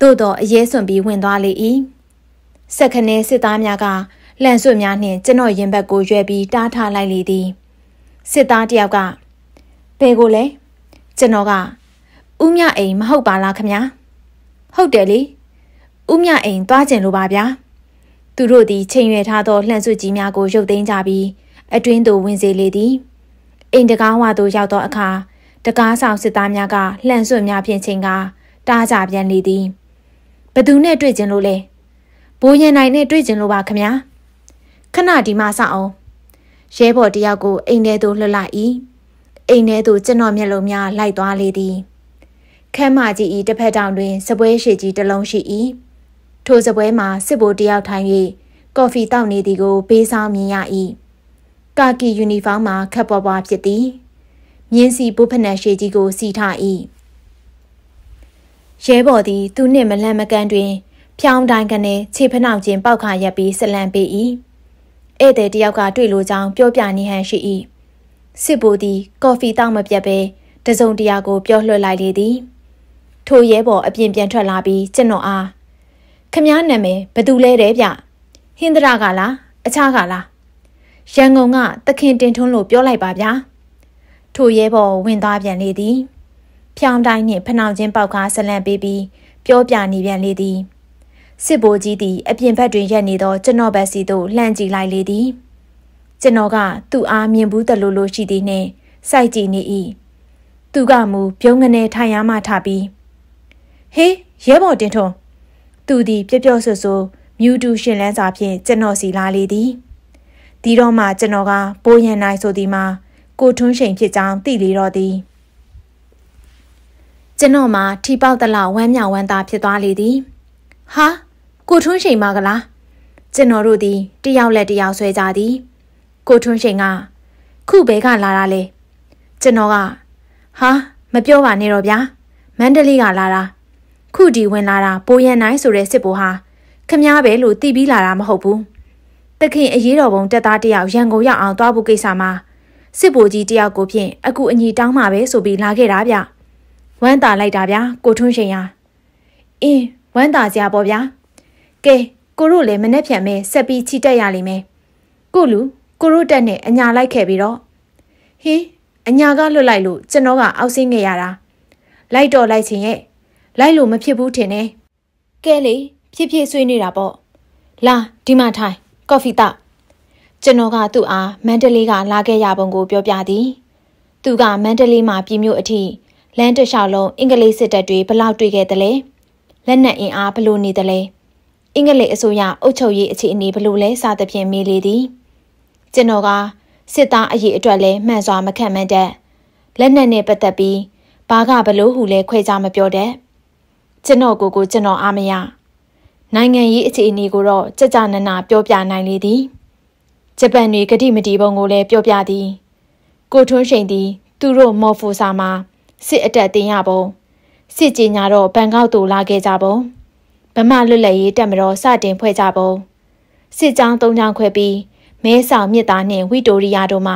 သို့တော့အရေးစွန်ပြီးဝင်သွားလေ၏ဆက်ခနဲစစ်သားများကလန်စွတ်များနှင့်ကျွန်တော်ရင်ဘက်ကိုရွယ်ပြီးတားထားလိုက်လေသည်စစ်သားတယောက်ကဘယ်ကိုလဲကျွန်တော်ကဥမြအိမ်မဟုတ်ပါလားခမညာဟုတ်တယ်လေဥမြအိမ်သွားကျင်လို့ပါဗျာသူတို့သည်ချိန်ရွယ်ထားသောလှန်စုကြီးများကိုရုပ်သိမ်းကြပြီးအတွင်းသို့ဝင်စေလေသည်အိမ်တကားဝသို့ရောက်သောအခါတကားဆောင်စစ်သားများကလှန်စွတ်များဖြင့်ချိန်က တားကြပြန်လေသည်ဘသူနဲ့တွေ့ခြင်းလို့လဲဘိုးရန်နိုင်နဲ့တွေ့ခြင်းလို့ပါခမညာခဏဒီမှာစအောင်ရဲဘော်တယောက်ကိုအိမ်ထဲသို့လှလိုက်၏အိမ်ထဲသို့ကျွန်တော်မျက်လုံးများလိုက်သွားလေသည်ခမ်းမကြီးဤတစ်ဖက်တောင်တွင်စပွဲရှိကြီးတစ်လုံးရှိ၏ထိုစပွဲမှာစစ်ဘိုးတယောက်ထိုင်၍ကော်ဖီတောက်နေသည်ကိုဘေးဆောင်မြင်ရ၏ကာကီယူနီဖောင်းမှာခက်ပွားပွားဖြစ်သည် မြင်းစီဘုဖနက်ရှိကြီးကိုစီထား၏ရဲဘော်သည်သူနှင့်မလန့်မကန့်တွင် ဖြောင်းတိုင်းကနေခြေဖနှောင့်ခြင်းပေါက်ခါရက်ပြီးဆက်လန်ပေ၏ဧည့်သည်တယောက်ကတွေ့လိုကြောင်းပြောပြနေဟန်ရှိ၏စစ်ဘိုးသည်ကော်ဖီတောက်မပြတ်ပဲတစုံတရာကိုပြောလွှတ်လိုက်လေသည်ထိုရဲဘော်အပြင်ပြန်ထွက်လာပြီးကျွန်တော်အားခမားနာမည်ဘသူလဲတဲ့ဗျဟင်္ဒရာကလားအခြားကလားရန်ကုန်ကသခင်တင်ထွန်းလို့ပြောလိုက်ပါဗျာထိုရဲဘော်ဝင်သွားပြန်လေသည် ဖြောင်းတိုင်းနှင့်ဖနှောင်ချင်းပေါက်ကားဆလန့်ပေးပြီး ပြောပြနေပြန်လေသည်စစ်ဘိုးကြီးသည်အပြင်ဘက်တွင်ရပ်နေသောကျွန်တော်ဘက်စီသို့လှမ်းကြည့်လိုက်လေသည်ကျွန်တော်ကသူ့အားမြင်ဘူးတလို့လို့ရှိသည်နှင့်စိုက်ကြည့်နေ၏သူကမူပြုံးငနေထိုင်ရမှထပြီးဟေးရဲဘော်တင်ထွန်းသူသည်ပြပြဆွဆွမြူတူရှင်လန်းစာဖြင့်ကျွန်တော်စီလာလေသည်ဒီတော့မှ ကျွန်တော်ကပိုးရန်နိုင်ဆိုသည်မှာကိုထွန်းရှိန်ဖြစ်ကြောင်းသိလေတော့သည်ကျွန်တော်မှာထီပေါက်တလောက်ဝမ်းမြောက်ဝမ်းသာ ဖြစ်သွားလေသည်ဟာကိုထွန်းရှိန်ပါကလားကျွန်တော်တို့သည်တယောက်လက်တယောက်ဆွဲကြသည်ကိုထွန်းရှိန်ကခုဘဲကလာတာလေကျွန်တော်ကဟာမပြောပါနဲ့တော့ဗျာမန္တလေးကလာတာခုဒီဝင်လာတာပိုရန်နိုင်ဆိုတဲ့စစ်ဘိုလ်ဟာခမားပဲလို့တီးပြီးလာတာမဟုတ်ဘူးတခင်အရေးတော်ပုံတက်သားတယောက်ရန်ကုန်ရောက်အောင်သွားဖို့ကိစ္စမှာစစ်ဘိုလ်ကြီးတယောက်ကိုဖြင့်အကူအညီတောင်းမှာပဲဆိုပြီးလာခဲ့တာဗျဝမ်းတာလိုက်တာဗျာကိုထွန်းရှိန်ဟာအင်းဝမ်းတာစရာပေါ့ဗျာကဲကိုတို့လည်းမနှက်ဖြန်မဲဆက်ပြီးချီတက်ရလိမ့်မယ်ကိုလူကိုရုတက်နဲ့အညာလိုက်ခဲ့ပြီးတော့ဟင်းအညာကလွတ်လိုက်လို့ကျွန်တော်ကအောက်ဆင်းခဲ့ရတာလိုက်တော့လိုက်ချင်ရဲ့လိုက်လို့မဖြစ်ဘူးထင်တယ်ကဲလေဖြစ်ဖြစ်ဆွေးနေတာပေါ့လာဒီမှာထိုင်ကော်ဖီတောက်ကျွန်တော်ကသူ့အားမန္တလေးကလာခဲ့ရပုံကို ပြောပြသည် သူကမန္တလေးမှာပြည်မြို့အထိလမ်းတစ်လျှောက်လုံးအင်္ဂလိပ်စစ်တပ်တွေဘလောက်တွေ့ခဲ့သလဲလက်နက်အင်အားဘလို့နေသလဲအင်္ဂလိပ်အစိုးရအုပ်ချုပ်ရေးအခြေအနေဘလို့လဲစသဖြင့်မေးလေသည်ကျွန်တော်ကစစ်သားအရေးအတွက်လဲမှန်စွာမခံမတဲ့လက်နက်နဲ့ပတ်သက်ပြီးဘာကဘလို့ဟူလဲခွဲခြားမပြောတဲ့ကျွန်တော်ကိုကိုကျွန်တော်အားမရနိုင်ငံရေးအခြေအနေကိုတော့ကြကြနနာပြောပြနိုင်လေသည်ဂျပန်တွေကတိမတီပုံကိုလည်းပြောပြသည် ကိုထွန်းရှိန်သည် သူတို့မော်ဖိုစာမှာစစ်အတက်တင်ရပုံစစ်ကြီးညာတော့ဘန်ကောက်သို့လာခဲ့ကြပုံဗမာလွတ်လပ်ရေးတက်မတော်စတင်ဖွဲ့ကြပုံစစ်ကြောင်း၃ချောင်းခွဲပြီးမဲဆောက်မြစ်သားနှင့်ဝီတိုရီယာတို့မှ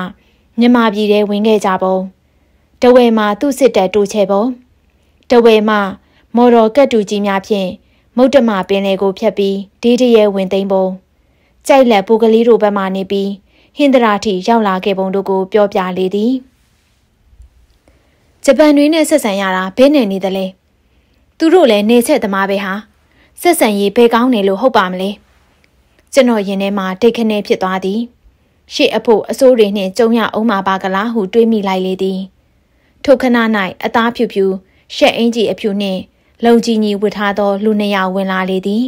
မြန်မာပြည်ထဲဝင်ခဲ့ကြပုံတဝဲမှာသူ့စစ်တပ်တိုးချဲပုံတဝဲမှာမော်တော်ကတ်တူကြီးများဖြင့်မုတ်တမပင်လယ်ကိုဖြတ်ပြီးဒေးတရဲဝင်သိမ်းပုံကြိုက်လက်ပူကလေးတို့ဘက်မှနေပြီးဟင်္ဒရာထိရောက်လာခဲ့ပုံတို့ကိုပြောပြလေသည်ဂျပန်တွင်နဲ့ဆက်ဆံရတာဘယ်နဲ့နေသလဲသူတို့လည်းနေချက်သမားပဲဟာဆက်ဆံရေးဘယ်ကောင်းနေလို့ဟုတ်ပါမလဲကျွန်တော်ရင်ထဲမှာဒိတ်ခနဲဖြစ်သွားသည် ရှေ့အဖို့အစိုးတွေနှင့်ကြုံရအောင်မှာပါကလားဟု တွေးမိလိုက်လေသည်ထိုခဏ၌အသားဖြူဖြူရှက်အင်ကြီးအဖြူနှင့်လုံကြီးကြီးဝတ်ထားသော လူနှစ်ယောက်ဝင်လာလေသည်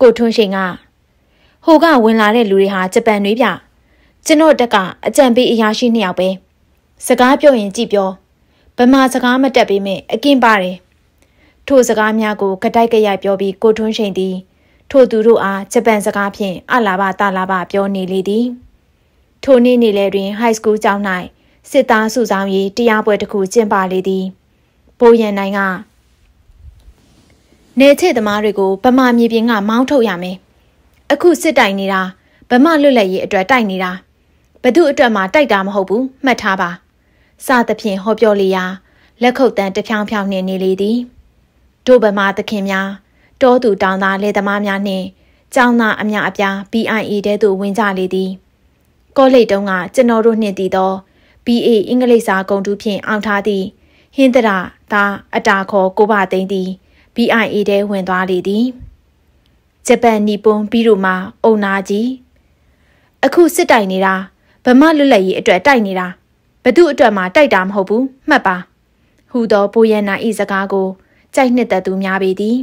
ကိုထွန်းရှိန်ကဟိုကဝင်လာတဲ့လူတွေဟာဂျပန်တွေဗျကျွန်တော်တက်ကအကြံပေးအရာရှိနှစ်ယောက်ပဲစကားပြောရင်ကြည့်ပြောဗမာစကားမတက်ပေမဲ့အကင်းပါတယ်ထိုစကားများကိုကတိုက်ကြရိုက်ပြောပြီးကိုထွန်းရှိန်သည်ထိုသူတို့အားဂျပန်စကားဖြင့်အလာဘတလာဘပြောနေလေသည် ထိုနေ့နေ့လယ်တွင် high school ကျောင်း၌စစ်သားစုဆောင်ရေးတရားပွဲတစ်ခုကျင်းပလေသည်ဘိုးရန်နိုင်ကနေချစ်သမားတွေကိုဗမာမြေပြင်ကမောင်းထုတ်ရမယ်အခုစစ်တိုင်နေတာဗမာလွတ်လပ်ရေးအတွက်တိုက်နေတာဘသူအတွက်မှတိုက်တာမဟုတ်ဘူးမှတ်ထားပါစသဖြင့်ဟောပြောလေရာလက်ခုပ်တန်တဖြောင်းဖြောင်းနေနေလေသည်တို့ဗမာသခင်များတောသူတောင်သားလယ်သမားများနှင့်ကျောင်းသားအများအပြား BIA တဲသို့ဝင်ကြလေသည်ကောလိပ်တုံးကကျွန်တော်တို့နှင့်တည်သော BA အင်္ဂလိပ်စာကုန်တူးဖြင့်အောင်ထားသည့်ဟင်္ဒရာသာအတာခေါ်ကိုပါသိန်းသည် BIA တဲဝင်သွားလေသည်ဂျပန်နီပွန်ပြီးတော့မှအုံနာကြီးအခုစစ်တိုက်နေတာဗမာလွတ်လပ်ရေးအတွက်တိုက်နေတာဘသူအတွက်မှတိုက်တာမဟုတ်ဘူးမှတ်ပါဟူသောဘိုးရန်နာဤစကားကိုကြိုက်နှစ်သက်သူများပေသည်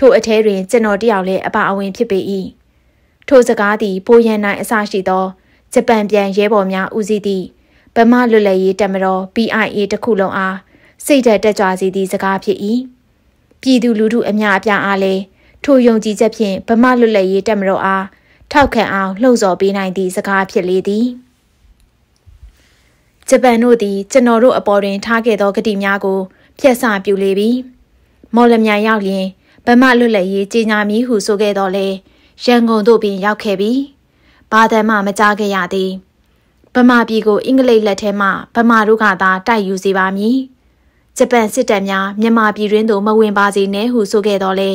ထိုအထဲတွင်ကျွန်တော်တယောက်လည်းအပါအဝင် ဖြစ်ပေ၏ထိုစကားသည်ပိုရန်နိုင်အစရှိသောဂျပန်ပြန်ရဲဘော်များဦးစီးသည့်ဗမာလွတ်လပ်ရေးတပ်မတော် PIA တစ်ခုလုံးအားစိတ်ဓာတ်တက်ကြွစီသည့်စကားဖြစ်၏ပြည်သူလူထုအများအပြားအားလည်းထိုယုံကြည်ချက်ဖြင့်ဗမာလွတ်လပ်ရေးတပ်မတော်အားထောက်ခံအောင်လှုံ့ဆော်ပေးနိုင်သည့်စကားဖြစ်လေသည်ဂျပန်တို့သည်ကျွန်တော်တို့အပေါ်တွင်ထားခဲ့သောဂတိများကိုဖျက်ဆပြုလေပြီမော်လမြိုင်ရောက်ရင်ဗမာလွတ်လပ်ရေးကြေညာမည်ဟုဆိုခဲ့တော့လေရန်ကုန်သို့ပင်ရောက်ခဲ့ပြီးဘာတမ်းမှမကြားခဲ့ရသည်ဗမာပြည်ကိုအင်္ဂလိပ်လက်ထဲမှဗမာတို့ကသာတိုက်ယူစေပါမည်ဂျပန်စစ်တပ်များမြန်မာပြည်တွင်းသို့မဝင်ပါစေနဲ့ဟုဆိုခဲ့တော့လေ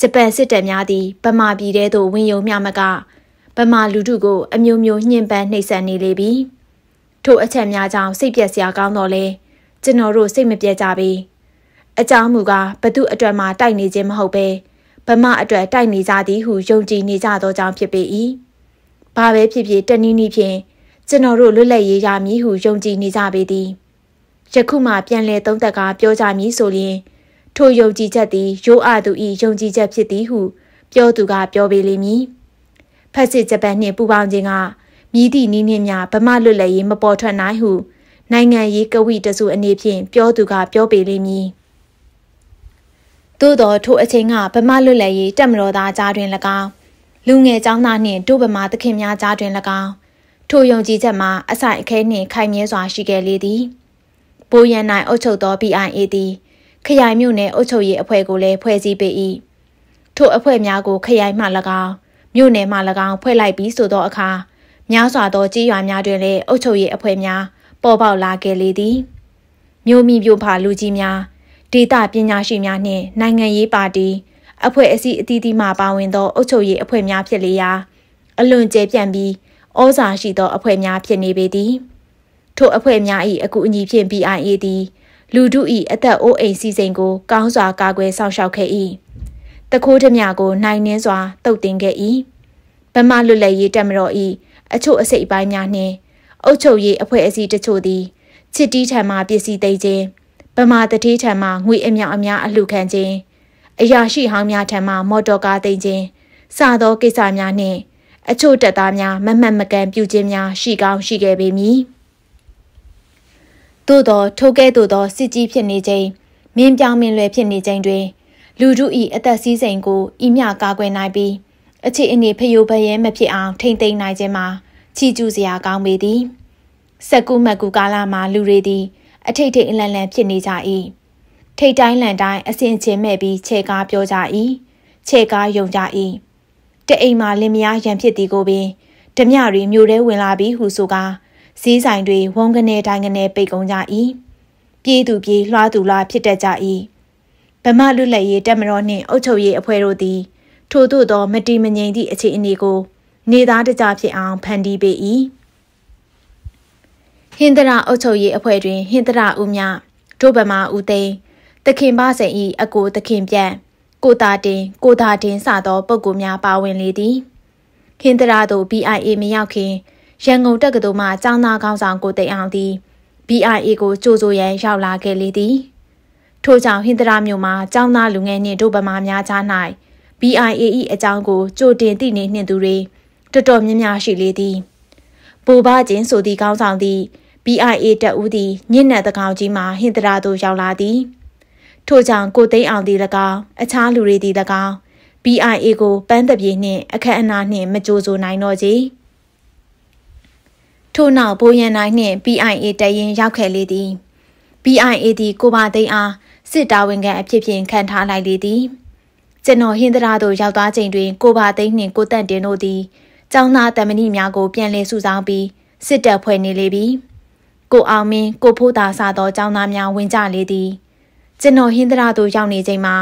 ဂျပန်စစ်တပ်များသည်ဗမာပြည်ထဲသို့ဝင်ရုံမျှမကဗမာလူထုကို အမျိုးမျိုးညှဉ်းပန်းနှိပ်စက်နေလေပြီထို့အချက်များကြောင့်စိတ်ပျက်စရာကောင်းတော့လေကျွန်တော်တို့စိတ်မပျက်ကြပါဘူးအကြောင်းမူကားဘသူအတွက်မှတိုက်နေခြင်းမဟုတ်ပဲဗမာအတွက်တိုက်နေကြသည်ဟုယုံကြည်နေကြသောကြောင့်ဖြစ်ပေ၏။ဘာပဲဖြစ်ဖြစ်တနည်းနည်းဖြင့်ကျွန်တော်တို့လွတ်လပ်ရေးရမည်ဟုယုံကြည်နေကြပေသည်။ယခုမှပြန်လည်သုံးသပ်ကားပြောကြမည်ဆိုလျှင်ထိုယုံကြည်ချက်သည်ရိုးအသူ၏ယုံကြည်ချက်ဖြစ်သည်ဟု ပြောသူကပြောပေလိမ့်မည်။ဖက်စစ်ဂျပန်နှင့်ပူးပေါင်းခြင်းကမြည်သည့်နည်းနှင့်များဗမာလွတ်လပ်ရေးမပေါ်ထွက်နိုင်ဟု နိုင်ငံရေးကဝိတစုအနေဖြင့်ပြောသူကပြောပေလိမ့်မည်။သို့တော်ထိုအချိန်ကဗမာလွတ်လပ်ရေးတက်မတော်သားကြားတွင်၎င်းလူငယ်ចောင်းသားနှင့်တို့ဗမာသခင်များကြားတွင်၎င်းထိုယုံကြည်ချက်မှာအဆိုင်အခဲနှင့်ခိုင်မြဲစွာရှိခဲ့လေသည်ဘိုးရန်နိုင်အုပ်ချုပ်သော BIA သည်ခရိုင်မြို့နယ်အုပ်ချုပ်ရေးအဖွဲ့ကိုလည်းဖွဲ့စည်းပေ၏ထိုအဖွဲ့များကိုခရိုင်မှ၎င်းမြို့နယ်မှ၎င်းဖွဲ့လိုက်ပြီးဆိုသောအခါများစွာသောကြေးရွာများတွင်လည်းအုပ်ချုပ်ရေးအဖွဲ့များပေါ်ပေါက်လာခဲ့လေသည်မြို့မိမြို့ဖလူကြီးများဒေသပညာရှိများနှင့်နိုင်ငံရေးပါတီအဖွဲ့အစည်းအသီးသီးမှပါဝင်သောအုပ်ချုပ်ရေးအဖွဲ့များဖြစ်လျာအလွန်ကျယ်ပြန့်ပြီးဩဇာရှိသောအဖွဲ့များဖြစ်နေပေသည် ထိုအဖွဲ့များ၏အကူအညီဖြင့် BIA သည် လူထု၏အသက်အိုးအိမ်စီစဉ်ကိုကောင်းစွာကာကွယ်စောင့်ရှောက်ခဲ့၏တခိုးဓမြကို နိုင်နှင်းစွာတုတ်တင်ခဲ့၏ဗမာလွတ်လပ်ရေးတပ်မတော်၏အချို့အစိတ်အပိုင်းများနှင့်အုပ်ချုပ်ရေးအဖွဲ့အစည်းတချို့သည်ချစ်တီးထံမှပစ္စည်းသိမ်းခြင်းပမာတတိထံမှငွေအမြောက်အများအလှခံခြင်းအရာရှိဟောင်းများထံမှ မော်တော်ကားသိမ်းခြင်းစသောကိစ္စများနှင့်အချို့တပ်သားများမမှန်မကန်ပြုခြင်းများရှိကောင်းရှိခဲ့ပေမည်သို့သောထိုကဲ့သို့သောစစ်ကြီးဖြစ်နေခြင်းမင်းပြောင်းမင်းလွယ်ဖြစ်နေခြင်းတွင် လူတို့၏အသက်စည်းစိမ်ကိုဤမျှကာကွယ်နိုင်ပြီးအခြေအနေဖျို့ဖျဲမဖြစ်အောင်ထိမ့်သိမ်းနိုင်ခြင်းမှာချီးကျူးစရာကောင်းပေသည်စက်ကူမက်ကူကာလမှာလူတွေသည်အထိတ်ထိတ်အလန့်လန့်ဖြစ်နေကြ၏ထိတ်တိုင်းလန့်တိုင်းအစဉ်ချင်းမဲ့ပြီးခြေကားပြောကြ၏ခြေကားယုံကြ၏တအိမ်မှာလင်မယားရံဖြစ်သည်ကိုပင်ဓမြတွေမြို့ထဲဝင်လာပြီးဟုဆိုကားဈေးဆိုင်တွေဝုံကနေတိုင်းကနေပိတ်ကုန်ကြ၏ပြေးသူပြေးလွှားသူလွှားဖြစ်တတ်ကြ၏ဗမာလူလက်ရေးတက်မတော်နှင့်အုတ်ချုပ်ရေးအဖွဲ့တို့သည် ထို့သို့သောမတီမငြိမ်သည့်အခြေအနေကို နေသားတကြဖြစ်အောင်ဖန်တီးပေ၏ဟင်္ဒရာအုပ်ချုပ်ရေးအဖွဲ့တွင်ဟင်္ဒရာဦးမြဒုဗမာဦးသိန်းတခင်ပါစိန်ဤအကိုတခင်ပြန့်ကိုတာတင်ကိုတာတင်စသော ပုဂ္ဂိုလ်များပါဝင်လေသည်ဟင်္ဒရာသို့ BIA မရောက်ခင်ရန်ကုန်တက္ကသိုလ်မှအကြောင်းသားခေါင်းဆောင်ကိုတိတ်အောင်သည် BIA ကိုကြိုဆိုရန် ရောက်လာခဲ့လေသည် ထို့ကြောင့်ဟင်္ဒရာမြို့မှာအကြောင်းသားလူငယ်နှင့်ဒုဗမာများကြား၌ BIA ၏အကြောင်းကိုကြိုတင်သိနေနှင့်သူတွေတော်တော်များများရှိလေသည်ဘူဘကျင်းဆိုသည့်ခေါင်းဆောင်သည် BIA တပ်ဦးသည်ညစ်နက်သကောင်ကြီးမှဟင်္သရာသို့ရောက်လာသည်ထို့ကြောင့်ကိုသိန်းအောင်သည်၎င်းအခြားလူတွေသည်၎င်း BIA ကိုပန်းတပြေနှင့် အခက်အနားနှင့်မကြိုဆိုနိုင်တော့ကြထို့နောက်ဘိုးရန်နိုင်နှင့် BIA တရင်ရောက်ခဲ့လေသည် BIA သည်ကိုပါသိန်းအားစစ်တာဝန်ခံအဖြစ်ဖြင့်ခံထားလိုက်လေသည်ကျွန်တော်ဟင်္သရာသို့ရောက်သွားချိန်တွင် ကိုပါသိန်းနှင့်ကိုတန့်တင်တို့သည်ចောင်းသားတမဏိများကိုပြန်လည်စုဆောင်းပြီးစစ်တပ်ဖွဲ့နေလေပြီ။ကိုအောင်မင်းကိုဖိုးသာစသောចောင်းသားများဝင်ကြလေသည်ကျွန်တော်ဟင်္ဒရာသို့ရောက်နေချိန်မှာ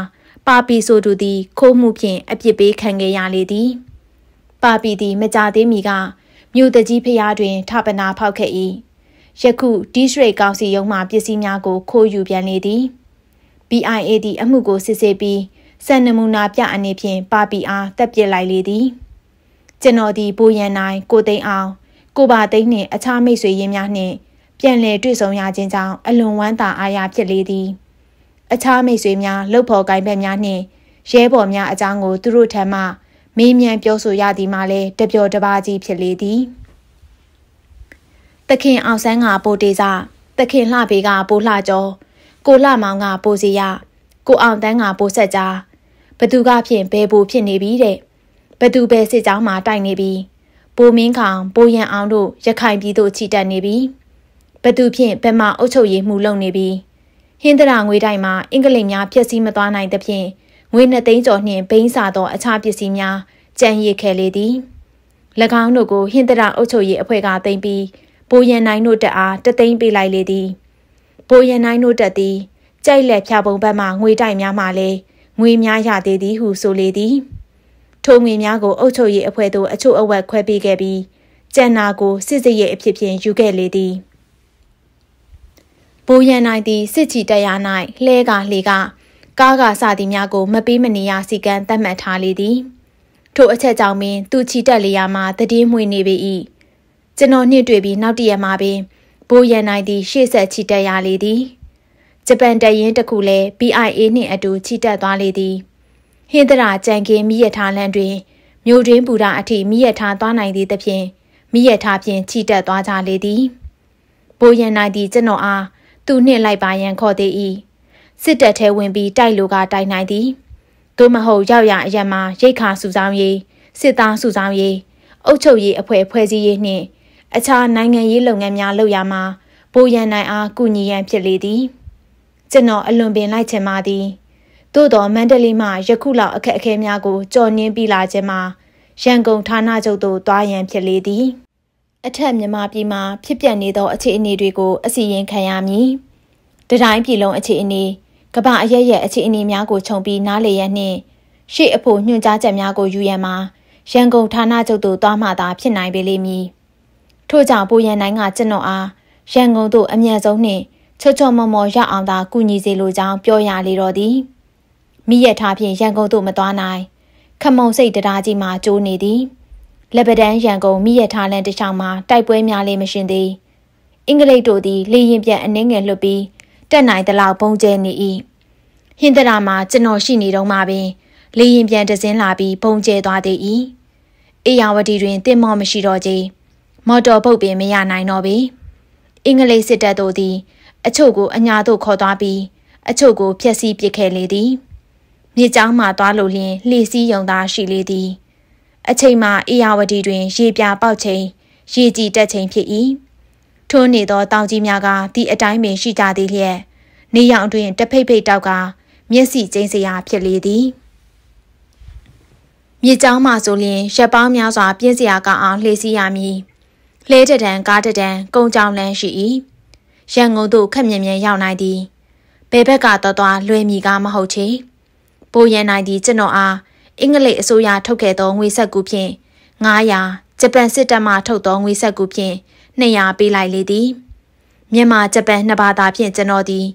ပါပီဆိုသူသည် ခိုးမှုဖြင့်အပြစ်ပေးခံခဲ့ရလေသည်ပါပီသည် မကြသေးမီကမြို့တကြီးဖျားတွင်ထပနာဖောက်ခဲ့၏ယခုဒီရှရိတ်ကောင်စီရုံးမှပစ္စည်းများကို ခိုးယူပြန်လေသည် BIA သည်အမှုကိုစစ်ဆေးပြီးစံနမူနာပြအနေဖြင့်ပါပီအားတက်ပစ်လိုက်လေသည်ကျွန်တော်သည်ဘိုရန်နိုင် ကိုသိန်းအောင် ကိုပါသိန်းနှင့် အခြားမိတ်ဆွေရင်းများနှင့်ပြန်လည်တွေ့ဆုံရခြင်းကြောင့်အလွန်ဝမ်းသာအားရဖြစ်လေသည် အခြားမိတ်ဆွေများလှုပ်ဖော်ကိုင်ဘက်များနှင့်ရဲဘော်များအကြောင်းကို သူတို့ထံမှမေးမြန်းပြောဆိုရသည်မှာလည်းတပြောတပါးကြီးဖြစ်လေသည်တခင်အောင်ဆန်းကပိုတေစာတခင်လှဘေးကပိုလှကျော် ကိုလှမောင်ကပိုစီရကိုအောင်တန်းကပိုဆက်ကြဘသူကဖြင့်ဘဲဘူဖြစ်နေပြီတဲ့ဘသူပဲစစ်ကြောင်းမှာတိုက်နေပြီပိုမင်းခေါင်ပိုရန်အောင်တို့ရခိုင်ပြည်သို့ချီတက်နေပြီ။ဘသူဖြင့်ဘယ်မှာအုပ်ချုပ်ရေးမှုလုပ်နေပြီးဟင်းတရာငွေတိုင်မှာအင်္ဂလိပ်များဖျက်ဆီးမသွားနိုင်သဖြင့်ငွေနှစ်သိန်းကျော်နှင့်ဘိန်းစာသောအခြားပစ္စည်းများကြံရစ်ခဲ့လေသည်၎င်းတို့ကိုဟင်းတရာအုပ်ချုပ်ရေးအဖွဲ့ကသိမ်းပြီးဘိုးရန်နိုင်တို့တက်အားတသိန်းပေးလိုက်လေသည်ဘိုးရန်နိုင်တို့တက်သည်ကြိုက်လက်ဖြာပုံဘက်မှငွေတိုက်များမှလည်းငွေများရသေးသည်ဟုဆိုလေသည်ထိုငွေများကိုအုပ်ချုပ်ရေးအဖွဲ့သို့အချို့အဝက်ခွဲပေးခဲ့ပြီးကျန်နာကိုစစ်စစ်ရေးအဖြစ်ဖြင့်ယူခဲ့လေသည်ဘိုးရန်နိုင်သည်စစ်ချီတရား၌လှဲကလှေကကားကစသည်များကို မပေးမနေရစီကံတတ်မှတ်ထားလေသည် ထိုအချက်ကြောင့်ပင်သူချီတက်လျာမှတည်င်းမှွေနေပေ၏ကျွန်တော်နှစ်တွေ့ပြီးနောက်တည့်ရမှာပင်ဘိုးရန်နိုင်သည်ရှေ့ဆက်ချီတက်ရလေသည်ဂျပန်တပ်ရင်းတစ်ခုလည်း BIA နှင့်အတူချီတက်သွားလေသည် ဟင်္ဒရာကြံကင်းမိရထားလန်တွင်မြို့တွင်ပူတာအထိမိရထားသွားနိုင်သည်သဖြင့်မိရထားဖြင့်ချီတက်သွားကြလေသည်ဘိုးရန်နိုင်သည်ကျွန်တော်အားသူနှင့်လိုက်ပါရန်ခေါ်သေး၏စစ်တပ်ထဲဝင်ပြီးတိုက်လိုကတိုက်နိုင်သည်သို့မဟုတ်ရောက်ရအရက်မှာ ရိတ်ခါစုဆောင်ရေးစစ်သားစုဆောင်ရေးအုပ်ချုပ်ရေးအဖွဲ့ဖွဲ့စည်းရေးနှင့်အခြားနိုင်ငံရေးလုပ်ငန်းများလုပ်ရမှာဘိုးရန်နိုင်အားကူညီရန်ဖြစ်လေသည်ကျွန်တော်အလွန်ပင်လိုက်ချင်ပါသည်သို့တော်မန္တလေးမှယခုလောက်အခက်အခဲများကိုကြော်နှင်းပြလာခြင်းမှာရန်ကုန်ဌာနချုပ်သို့သွားရန်ဖြစ်လေသည်အထက်မြန်မာပြည်မှာဖြစ်ပျက်နေသောအခြေအနေတွေကိုအစီရင်ခံရမည်။တတိုင်းပြည်လုံးအခြေအနေ၊ကမ္ဘာအရရဲ့အခြေအနေများကိုခြုံပြီးနားလည်ရနှင့်ရှေ့အဖို့ညွှန်ကြားချက်များကိုယူရန်မှာရန်ကုန်ဌာနချုပ်သို့သွားမှသာဖြစ်နိုင်ပေလိမ့်မည်။ထို့ကြောင့်ပိုရန်တိုင်းကကျွန်တော်အားရန်ကုန်သို့အမြန်ဆုံးနှင့် ချော့ချော့မော်မော်ရောက်အောင်သာကူညီစေလိုကြောင်းပြောရလေတော့သည်။မိရထားဖြင့်ရန်ကုန်သို့မသွားနိုင်။ခမုံစိတ်တရားကြီးမှာကျိုးနေသည်။လက်ပဒန်းရန်ကုန်မိရထားလန်တခြားမှာတိုက်ပွဲများလေးမရှင်သေးအင်္ဂလိပ်တို့သည်လေရင်ပြန်အနှင်းငယ်လွတ်ပြီးတက်နိုင်သလောက်ပုံကျဲနေ၏ဟင်္ဒရာမှာကျွန်တော်ရှိနေတော့မှပင် လေရင်ပြန်တစင်းလာပြီးပုံကျဲသွားသေး၏အေယာဝတီတွင်တင်မောမရှိတော့ကြီးမော်တော်ပုတ်ပင်မရနိုင်တော့ပေအင်္ဂလိပ်စစ်တပ်တို့သည်အချို့ကိုအညာသို့ခေါ်သွားပြီးအချို့ကိုဖျက်ဆီးပစ်ခဲ့လေသည်မြေကျောင်းမှသွားလို့လျင်လှေစည်းယုံသားရှိလေသည်။အချိန်မှာအေယာဝတီတွင်ရေပြာပေါက်ချိန်ရေကြီးတက်ချိန်ဖြစ်၏ထို့နေသောတောင်ကြီးများကဒီအတိုင်းပင်ရှိကြသည်လျက်နေရောင်တွင်တဖိတ်ဖိတ်တောက်ကမျက်စိကျိန်းစရာဖြစ်လေသည်မြေကြောင်းမှဆိုလျင်ရက်ပေါင်းများစွာ ပြင်းစရာကောင်းအောင်လှေစီးရမည်လှဲတတံကားတတံကုန်းကြောင်လန်းရှိ၏ရန်ကုန်သို့ခက်မြင်မြန်ရောက်နိုင်သည်ဘယ်ဘက်ကတော်တော်လွယ်မီကားမဟုတ်ချေပိုရန်နိုင်သည်ကျွန်တော်အားအင်္ဂလိပ်အစိုးရထုတ်ခဲ့သောငွေဆက်ကူဖြင့်900ဂျပန်စစ်တပ်မှထုတ်သောငွေဆက်ကူဖြင့်200ပေးလိုက်လေသည်မြန်မာဂျပန်နှစ်ဘာသာဖြင့်ကျွန်တော်သည်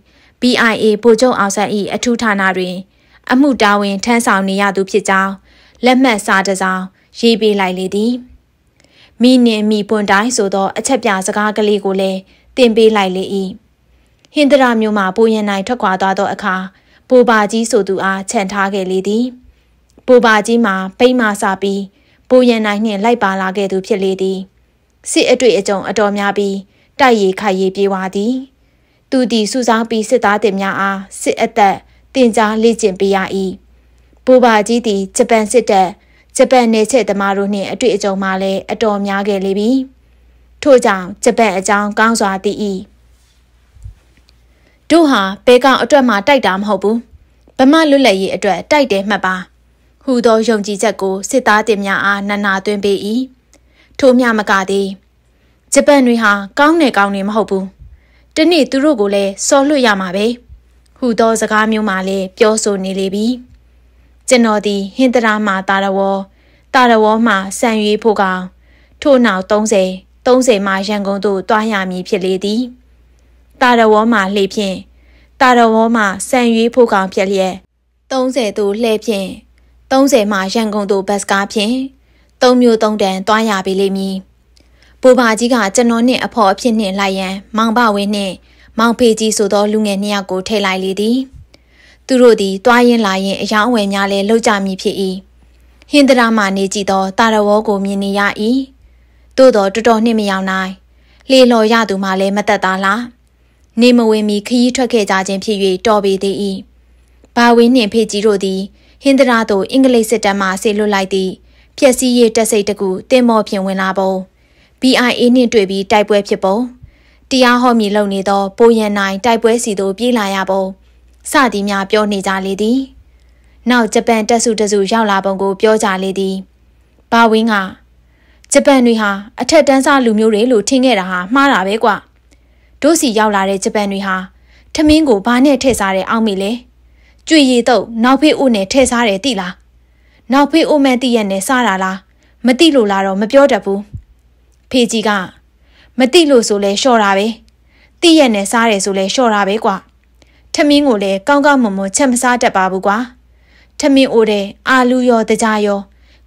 BIA ဗိုလ်ချုပ်အောင်ဆန်း၏အထူးဌာနတွင် အမှုတာဝန်ထမ်းဆောင်နေရသူဖြစ်ကြောင်းလက်မှတ်စာတစ်စောင်ရေးပေးလိုက်လေသည်မိနှင့်မိပွန်တိုင်းဆိုသော အချက်ပြစကားကလေးကိုလည်းတင်ပေးလိုက်လေ၏ဟင်္ဒရာမြို့မှပိုရန်နိုင်ထွက်ခွာသွားသောအခါပိုပါကြီးဆိုသူအားခြံထားခဲ့လေသည်ပူပါကြီးမှာပိမ့်မစပြီးပူရန်နိုင်နှင့်လိုက်ပါလာခဲ့သူဖြစ်လေသည်စစ်အတွေ့အကြုံ အတော်များပြီးတိုက်ရီခိုက်ရီပြေဝါသည်သူသည်စူဆောင်းပြီးစစ်သားတင်များအားစစ်အသက်တင်ကြားလေ့ကျင့်ပေးရ၏ပူပါကြီးသည်ဂျပန်စစ်တပ်ဂျပန်နေချက်သမားတို့နှင့်အတွေ့အကြုံမှာလည်းအတော်များခဲ့လေပြီထို့ကြောင့်ဂျပန်အကြောင်းကောင်းစွာသိ၏တို့ဟာဘဲကောင်အတွက်မှတိုက်တာမဟုတ်ဘူးဗမာလွတ်လပ်ရေးအတွက်တိုက်တယ်မှတ်ပါဟူသောယုံကြည်ချက်ကိုစစ်သားတင်များအားနနာသွင်းပေး၏ထို့မျှမကသည်ဂျပန်တွေဟာကောင်းတယ်ကောင်းတယ်မဟုတ်ဘူးတနေ့သူတို့ကိုလည်းစော်လွတ်ရမှာပဲဟူသောစကားမျိုးမှလည်းပြောဆိုနေလေပြီကျွန်တော်သည်ဟင်္တရာမှတာရဝေါ်တာရဝေါ်မှဆံရွေးဖို့ကောင်ထို့နောက်30 30မှရန်ကုန်သို့တွားရမည်ဖြစ်လေသည်တာရဝေါ်မှလှေဖြင့်တာရဝေါ်မှဆံရွေးဖို့ကောင်ဖြစ်လျက်30သို့လှည့်ဖြင့်30မှာရန်ကုန်သို့ဘတ်ကားဖြင့်၃မျိုး၃တန်သွားရပေလိမ့်မည်။ဘူဘာကြီးကကျွန်တော်နှင့်အဖော်အဖြစ်နှင့်လိုက်ရန်မောင်ပဝင်းနှင့်မောင်ဖေကြီးဆိုသောလူငယ်နှစ်ယောက်ကိုထိတ်လိုက်လေသည်။သူတို့သည်တွားရင်လာရင်အယောင်အဝယ်များလည်းလောက်ကြမည်ဖြစ်၏။ဟင်္ဒရာမှနေကြည့်သောတာရဝေါကိုမြင်နေရ၏။သို့တော်တော်တော်နှင့်မယောင်နိုင်။လေလော်ရသူမှလည်းမသက်သာလား။နေမဝင်မီခရီးထွက်ခဲ့ကြခြင်းဖြစ်၍တော်ပေသေး၏။ဘာဝင်းနှင့်ဖေကြီးတို့သည်ဟင်္ဒရာသို့အင်္ဂလိပ်စစ်တပ်မှဆေလွတ်လိုက်သည့်ဖျက်ဆီးရေးတပ်စိတ်တကူတင်မော့ဖြင့်ဝင်လာပုံ BIA နှင့်တွေ့ပြီးတိုက်ပွဲဖြစ်ပုံတရားဟောမည်လုပ်နေသော ပိုရန်နိုင်တိုက်ပွဲစီသို့ပြေးလာရပုံစသည်များပြောနေကြလေသည် နောက်ဂျပန်တပ်စုတစုရောက်လာပုံကို ပြောကြလေသည်ဘာဝင်းကဂျပန်တွေဟာအထက်တန်းစားလူမျိုးတွေလို့ထင်ခဲ့တာဟာမှားတာပဲကွာတို့စီရောက်လာတဲ့ဂျပန်တွေဟာထမင်းကိုဘာနဲ့ထည့်စားတယ်အောက်မိလဲကြွေရီတော့နောက်ဖေးအိုနဲ့ထဲစားတယ်တိလားနောက်ဖေးအိုမန်တိရက်နဲ့စားတာလားမတိလို့လားတော့မပြောတတ်ဘူးဖေကြီးကမတိလို့ဆိုလဲလျှော့တာပဲတိရက်နဲ့စားတယ်ဆိုလဲလျှော့တာပဲကွာထမင်းကိုလည်းကောင်းကောင်းမွန်မွန်ချက်မစားတတ်ပါဘူးကွာထမင်းအိုတဲ့အာလူရောတကြရော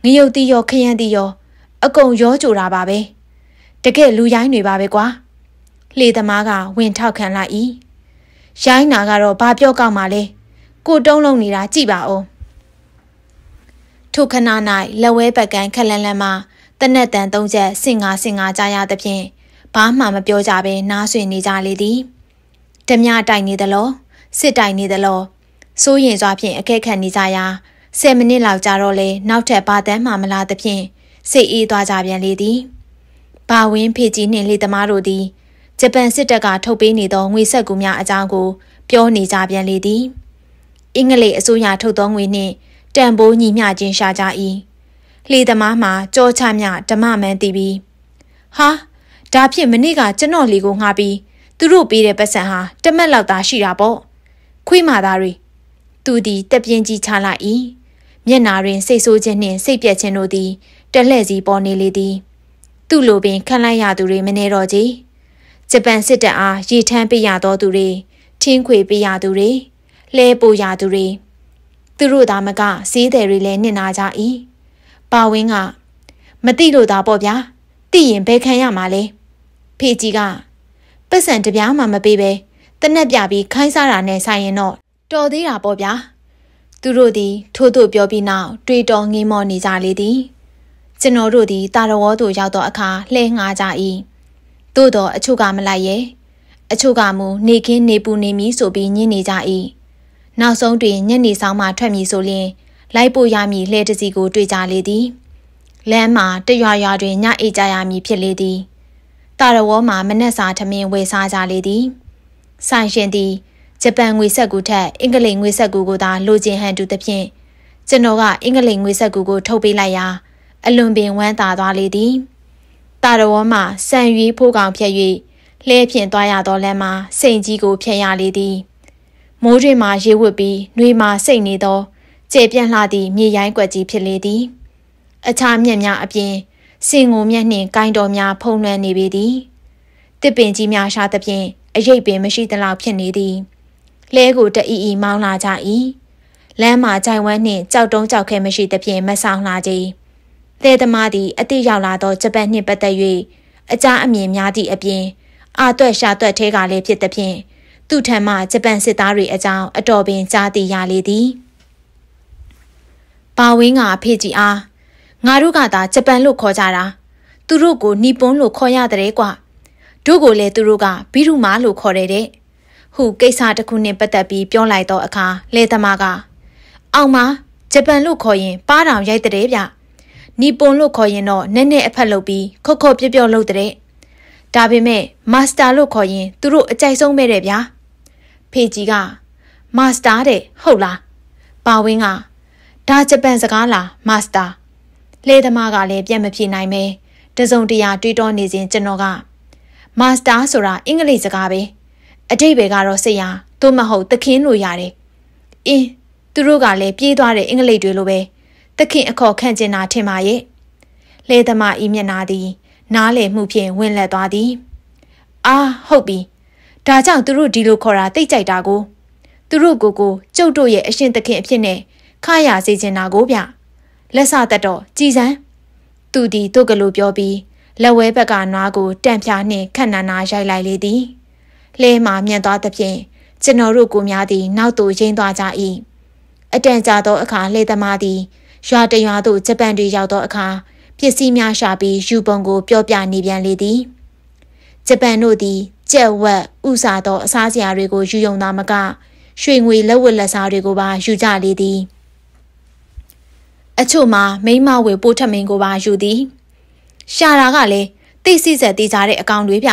ငရုတ်တီရောခရမ်းတီရောအကုန်ရောကြိုတာပါပဲတကယ်လူရိုင်းတွေပါပဲကွာလှေသမားကဝင်ထောက်ခံလိုက်၏ရိုင်းနာကတော့ဘာပြောကောက်မှလဲကိုတုံးလုံးနေတာကြည့်ပါဦးထိုခဏ၌လက်ဝဲပကံခက်လန်းလန်းမှတနက်တန်သုံးချက်စင်ငါစင်ငါကြားရသဖြင့်ဘာမှမပြောကြဘဲနားဆွေနေကြလေသည်ဓမြတိုက်နေသလိုစစ်တိုက်နေသလိုစိုးရင်စွာဖြင့်အကဲခတ်နေကြရာ10မိနစ်လောက်ကြာတော့လေနောက်ထပ်ဘာတမ်းမှမလာသဖြင့်စိတ်အေးသွားကြပြန်လေသည်ဘာဝင်းဖေကြီးနှင့်လေသမားတို့သည်ဂျပန်စစ်တပ်ကထုတ်ပေးနေသောငွေဆက်ကူများအကြောင်းကိုပြောနေကြပြန်လေသည်အင်္ဂလိပ်အစိုးရထုတ်သောငွေနှင့်တန်ဖိုးညီမျှခြင်းရှာကြ၏လှေသမားမှာကြောချမြဓမ္မမှန်တည်ပြီးဟာဒါဖြင့်မနေ့ကကျွန်တော်လေကိုငှားပြီးသူတို့ပေးတဲ့ပတ်စံဟာတမက်လောက်သာရှိတာပေါ့ခွေးမာသားတွေသူသည်တက်ပြင်းကြီးချလိုက်၏မျက်နာတွင်စိတ်ဆိုးခြင်းနှင့်စိတ်ပြက်ခြင်းတို့သည်တက်လှည့်စီပေါ်နေလေသည်သူ့လိုပင်ခံလိုက်ရသူတွေမနေတော့ကြီးဂျပန်စစ်တပ်အားရေထမ်းပေးရသောသူတွေထင်းခွေပေးရသူတွေလှဲပိုရာသူတွေသူတို့သားမကဈေးတယ်တွေလည်းနစ်နာကြ၏ပါဝင်းကမတိလို့သားပေါ့ဗျာတိရင်ဘယ်ခံရမှာလဲဖေကြီးကပတ်စံတပြားမှမပေးပဲတနက်ပြပြီးခိုင်းစားတာနဲ့ဆိုင်ရင်တော့တော်သေးတာပေါ့ဗျာသူတို့သည် ထို့သို့ပြောပြီးနောက်တွေ့တော်ငင်းမောနေကြလေသည်ကျွန်တော်တို့သည်တာရဝေါ်သို့ရောက်သောအခါလှဲငှားကြ၏သို့တော်အချို့ကမလိုက်ရဲ့အချို့ကမူနေခင်းနေပူနေမည်ဆိုပြီးညင်းနေကြ၏နောက်ဆုံးတွင်ညနေဆောင်မှထွက်မည်ဆိုလျှင် လိုက်ပို့ရမည်လှဲတစီကိုတွေ့ကြလေသည်လမ်းမှာတရွာရွာတွင်ညအိတ်ကြရမည်ဖြစ်လေသည်တာရဝေါမှာမနက်စာထမင်းဝယ်စားကြလေသည်ဆိုင်ရှင်သည်ဂျပန်ငွေဆက်ကူထက် အင်္ဂလိပ်ငွေဆက်ကူကိုသာလိုချင်ဟန်တူသဖြင့်ကျွန်တော်ကအင်္ဂလိပ်ငွေဆက်ကူကိုထုတ်ပေးလိုက်ရာ အလွန်ပင်ဝမ်းသာသွားလေသည်တာရဝေါမှာဆံရွေးဖိုးကောင်ဖြတ်၍လှဲဖြင့်သွားရသောလမ်းမှာစိန်ကြီးကိုဖြတ်ရလေသည်မိုးတွင်မှရေဝတ်ပြီးနှွေမှစိတ်နေသောကျေပြန့်လှသည့်မြေရိုင်းကွက်ကြီးဖြစ်လေသည်အခြားမြက်များအပြင်စင်ငုံမြက်နှင့်ကိုင်းတော်များဖုံးလွှမ်းနေပေသည်တစ်ပင်ကြီးများရှာသဖြင့်အရိပ်ပင်မရှိသလောက်ဖြစ်နေသည်လဲကိုတအီအီမောင်းလာကြ၏လမ်းမှာကြိုင်ဝမ်းနှင့်ကြောက်တုံးကြောက်ခဲမရှိသဖြင့်မဆောင်လာကြ၏တဲသမားသည်အတိရောက်လာသောဂျပန်နှင့်ပတ်သက်၍အကြအမြင်များသည့်အပြင်အာသွက်ရှာသွက်ထဲကလည်းဖြစ်သဖြင့်သူ့ထံမှဂျပန်စစ်သားတွေအကြောင်းအတော်ပင်ကြားသိရလေသည်။ပါဝင်းကဖေကြီးအားငါတို့ကသာဂျပန်လို့ခေါ်ကြတာသူတို့ကိုနီပွန်းလို့ခေါ်ရတဲ့ကွာတို့ကိုလည်းသူတို့ကဘီရူမာလို့ခေါ်တယ်တဲ့ဟုကိစ္စတစ်ခုနဲ့ပတ်သက်ပြီးပြောလိုက်တော့အခါလဲသမားကအောင်မဂျပန်လို့ခေါ်ရင်ပါးတောင်ရိုက်တဲ့ဗျနီပွန်လို့ခေါ်ရင်တော့နည်းနည်းအဖက်လုပ်ပြီးခုတ်ခုတ်ပြပြလုပ်တဲ့ဒါပေမဲ့မာစတာလို့ခေါ်ရင် သူတို့အကြိုက်ဆုံးပဲတဲ့ဗျာဖေကြီးကမာစတာတဲ့ဟုတ်လားပါဝင်းကဒါဂျပန်စကားလားမာစတာလေသမားကလည်းပြန်မပြေနိုင်ပဲတစုံတရာတွေးတောနေစဉ်ကျွန်တော်ကမာစတာဆိုတာအင်္ဂလိပ်စကားပဲအတိတ်ပဲကတော့ဆရာသို့မဟုတ်သခင်လို့ရတယ်အင်းသူတို့ကလည်းပြေးသွားတဲ့အင်္ဂလိပ်တွေလိုပဲသခင်အခေါ်ခန့်ကျင်တာထင်ပါရဲ့လေသမားဤမျက်နာသည် နားလေမှုဖြင့်ဝင်လက်သွားသည်အာဟုတ်ပြီဒါကြောင့်သူတို့ဒီလိုခေါ်တာတိတ်ကြိုက်တာကိုသူတို့ကိုကိုကျုပ်တို့ရဲ့အရှင်သခင်အဖြစ်နဲ့ခါရစေချင်တာကိုဗျလက်ဆတတ်တော့ကြည်စမ်းသူဒီတို့ကလေးပြောပြီးလက်ဝဲဘက်ကနွားကို တန့်ဖြာနှင့်ခက်နန္နာရိုက်လိုက်လေသည်လဲမှမြင်သွားသဖြင့်ကျွန်တော်တို့ကိုများသည် နောက်သို့ရင်းသွားကြ၏အတန်ကြာသောအခါလှေသမားသည် ရွာတရွာသို့ဂျပန်တွေရောက်သောအခါပစ္စည်းများရှာပြီးယူပုံကို ပြောပြနေပြန်လေသည်ဂျပန်တို့သည်ကြက်ဝက်ဥစားသောအစားစရာတွေကိုယူယုံသာမကရွှေငွေလက်ဝတ်လက်စားတွေကိုပါယူကြလေသည် အချို့မှာမိမဝေပိုးထမင်းကိုပါယူသည်ရှာတာကလည်းသိစိစက်တေးကြတဲ့အကောင်တွေပြ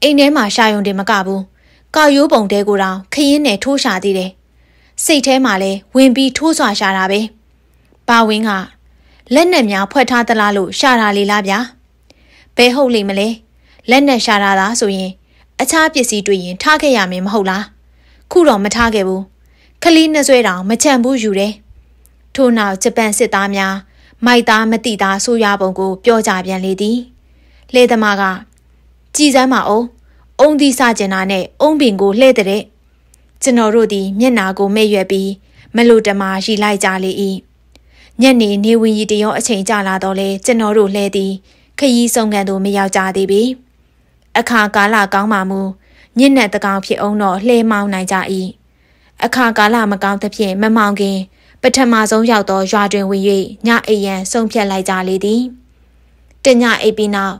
အိမ်ထဲမှာရှာယုံတယ်မကဘူးကောက်ရိုးပုံတဲကိုတောင်ခရင်နဲ့ထိုးရှာသေးတယ်စိတ်ထဲမှာလည်းဝင်ပြီးထိုးစွာရှာတာပဲ ပါဝင်းကလက်နဲ့များဖွဲ့ထားသလားလို့ရှာတာလေလားဗျာဘယ်ဟုတ်လိမ့်မလဲလက်နဲ့ရှာတာလားဆိုရင်အခြားပစ္စည်းတွေ့ရင်ထားခဲ့ရမင်းမဟုတ်လားခုတော့မထားခဲ့ဘူးခလီနှဆွဲတောင်မချန်ဘူးယူတယ်ထို့နောက်ဂျပန်စစ်သားများမိုက်သားမတိသားဆိုရပုံကိုပြောကြပြန်လေသည် လေသမားကကြည်စမ်းပါအောင် အုံဒီစကျင်တာနဲ့အုံပင်ကိုလှဲ့တဲ့ကျွန်တော်တို့ဒီမျက်နာကိုမဲ့ရွက်ပြီးမလို့တမာရီလိုက်ကြလေ၏ညနေနေဝင်ရီတရောအချိန်ကြလာတော့လဲကျွန်တော်တို့လှဲသည် ခရီးဆောင်ကန်သို့မရောက်ကြသေးပေ။အခါကာလကောင်းမှမူညစ်နဲ့တကောင်ဖြစ်အောင်တော့လှဲမောင်းနိုင်ကြ၏အခါကာလမကောင်းသဖြင့်မမောင်ခင်ပထမဆုံးရောက်သောရွာတွင်ဝင်၍ညအိမ်ရန်ဆုံဖြတ်လိုက်ကြလေသည်တညအိပ်ပြီးနောက်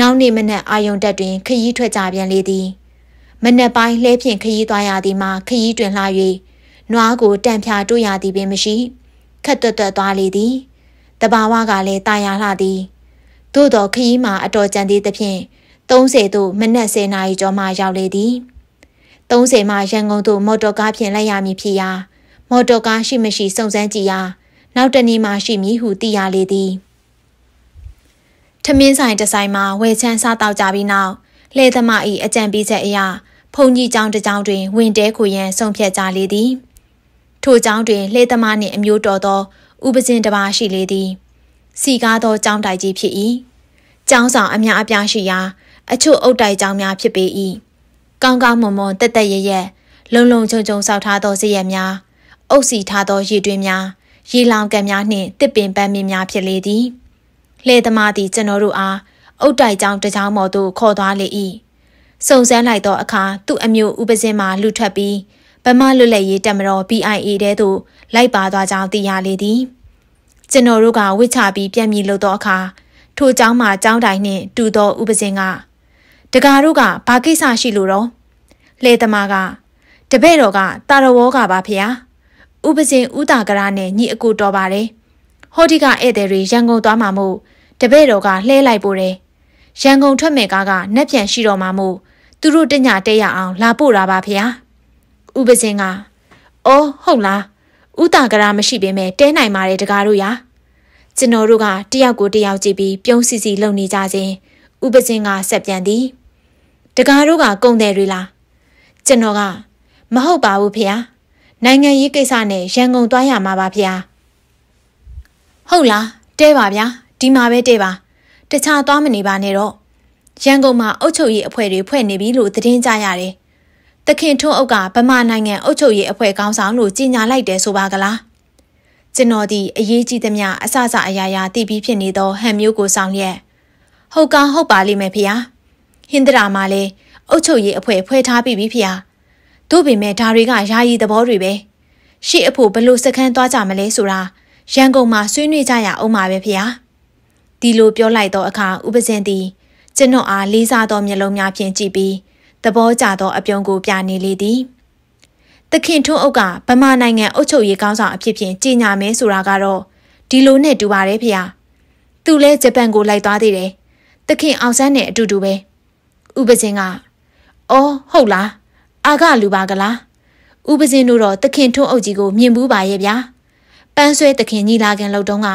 နောက်နေ့မနက်အာယုံတက်တွင် ခရီးထွက်ကြပြန်လေသည် မနက်ပိုင်းလှဲဖြင့်ခရီးသွားရသည်မှာခရီးတွင်လှ၍နွားကိုတံဖြာတို့ရသည်ပင်မရှိခက်တွတ်တွတ်သွားလေသည်တဘာဝကလည်းတာယာလှသည်သို့တော်ခရီးမှာအတော်ကြံသေးသဖြင့်30သို့မနက်10နာရီကျော်မှရောက်လေသည်30မှာရန်ကုန်သို့မော်တော်ကားဖြင့်လိုက်ရမည်ဖြစ်ရာ မော်တော်ကားရှိမရှိစုံစမ်းကြည့်ရာနောက်တနေ့မှရှိမည်ဟုသိရလေသည်ထမင်းဆိုင်တစ်ဆိုင်မှာဝယ်ချမ်းစားတောက်ကြပြီးနောက်လှည့်သမား၏အကြံပေးချက်အရဖုန်ကြီးကျောင်းတစ်ကျောင်းတွင် ဝင်တဲခုရန်ဆုံဖြတ်ကြလေသည် ထိုကျောင်းတွင်လှည့်သမားနှင့်အမျိုးတော်သော ဥပဇင်တစ်ပါးရှိလေသည်စီကားသောကျောင်းတိုက်ကြီးဖြစ်၏ကျောင်းဆောင်အများအပြားရှိရာအချို့အုတ်တိုက်ကြောင်းများဖြစ်ပေ၏ကောင်းကောင်းမွန်မွန်တက်တက်ရရလုံလုံချုံချုံဆောက်ထားသောစရက်များအုပ်စီထားသောရေတွင်းများရေလောင်ကန်များနှင့် တစ်ပင်ပန်းမြင့်များဖြစ်လေသည်လှည့်သမားသည်ကျွန်တော်တို့အားအုတ်တိုက်ကြောင်းတစ်ကြောင်းပေါ်သို့ခေါ်သွားလေ၏စုံစမ်းလိုက်သောအခါသူ့အမျိုးဥပဇင်းမှလူထွက်ပြီးဗမာလွတ်လပ်ရေးတပ်မတော် BIA တဲသို့လိုက်ပါသွားကြောင်းသိရလေသည်ကျွန်တော်တို့ကဝစ်ချပြီးပြန်မြည်လို့သောအခါထိုเจ้าမှเจ้าတိုင်နှင့်တူသောဥပဇင်းကတကာတို့ကဘာကိစ္စရှိလို့တော့လှေသမားကတပဲ့တော်ကတာရဝေါကပါဖေဟာဥပဇင်ဥတာကရနဲ့ညီအကိုတော်ပါတယ်ဟောဒီကဧည့်သည်တွေရန်ကုန်သွားမှာမို့တပဲ့တော်ကလှဲလိုက်ပို့တယ်ရန်ကုန်ထွက်မယ်ကားကနှက်ပြန်ရှိတော်မှာမို့သူတို့တညတဲရအောင် လာပို့တာပါဖေဟာဥပဇင်ကအော်ဟုတ်လားဥတာကရမရှိပေမဲ့တဲနိုင်ပါတယ်တကားတို့ရာကျွန်တော်တို့ကတယောက်ကိုတယောက်ကြည့်ပြီးပြုံးစီစီလုံနေကြစဉ်ဥပဇင်ကဆက်ပြန်သည်တကားတို့ကကုန်တယ်တွေလားကျွန်တော်ကမဟုတ်ပါဘူးဖေဟာနိုင်ငံရေးကိစ္စနဲ့ရန်ကုန်သွားရမှာပါဖေဟာဟုတ်လားတဲပါဗျာဒီမှာပဲတဲပါတခြားသွားမနေပါနဲ့တော့ရန်ကုန်မှာအုပ်ချုပ်ရေးအဖွဲ့တွေဖွဲ့နေပြီလို့သတင်းကြရတယ်တခင်ထွန်းအုပ်ကဗမာနိုင်ငံအုပ်ချုပ်ရေးအဖွဲ့ခေါင်းဆောင်လို့ကြီးညာလိုက်တယ်ဆိုပါကလားကျွန်တော်ဒီအရေးကြီးသမျှအစစအရာရာတည်ပြီးဖြစ်နေသောဟန်မျိုးကိုဆောင်ရက်ဟုတ်ကောင်းဟုတ်ပါလိမ့်မယ်ဖေဟာဟင်္ဒရာမှာလည်းအုတ်ချုပ်ရေးအဖွဲ့ဖွဲ့ထားပြီးပြီဖေဟာတို့ပေမဲ့ဒါတွေကယာယီသဘောတွေပဲရှေ့အဖို့ဘလို့စခန်းသွားကြမလဲဆိုတာရန်ကုန်မှာဆွေးနွေးကြရအောင်ပါပဲဖေဟာဒီလိုပြောလိုက်သောအခါဥပဇင်သည် ကျွန်တော်အားလေးစားသောမျက်လုံးများဖြင့်ကြည့်ပြီးသဘောကျသောအပြုံကိုပြနေလေသည်တခင်ထွန်းအုပ်ကဗမာနိုင်ငံအုပ်ချုပ်ရေးကောင်းဆောင်အဖြစ်ဖြင့်ကြီးညာမဲဆိုတာကတော့ဒီလိုနဲ့တူပါတယ်ဖေဟာသူလဲဂျပန်ကိုလိုက်သွားသေးတယ်တခင်အောင်ဆန်းနဲ့အတူတူပဲဥပဇင်က"အော်ဟုတ်လားအာကလူပါကလား။ဥပဇင်တို့တော့တခင်ထွန်းအုပ်ကြီးကို မြင်ဘူးပါရဲ့ဗျာ။ပန်းဆွဲတခင်ညီလာခံလောက်တုန်းက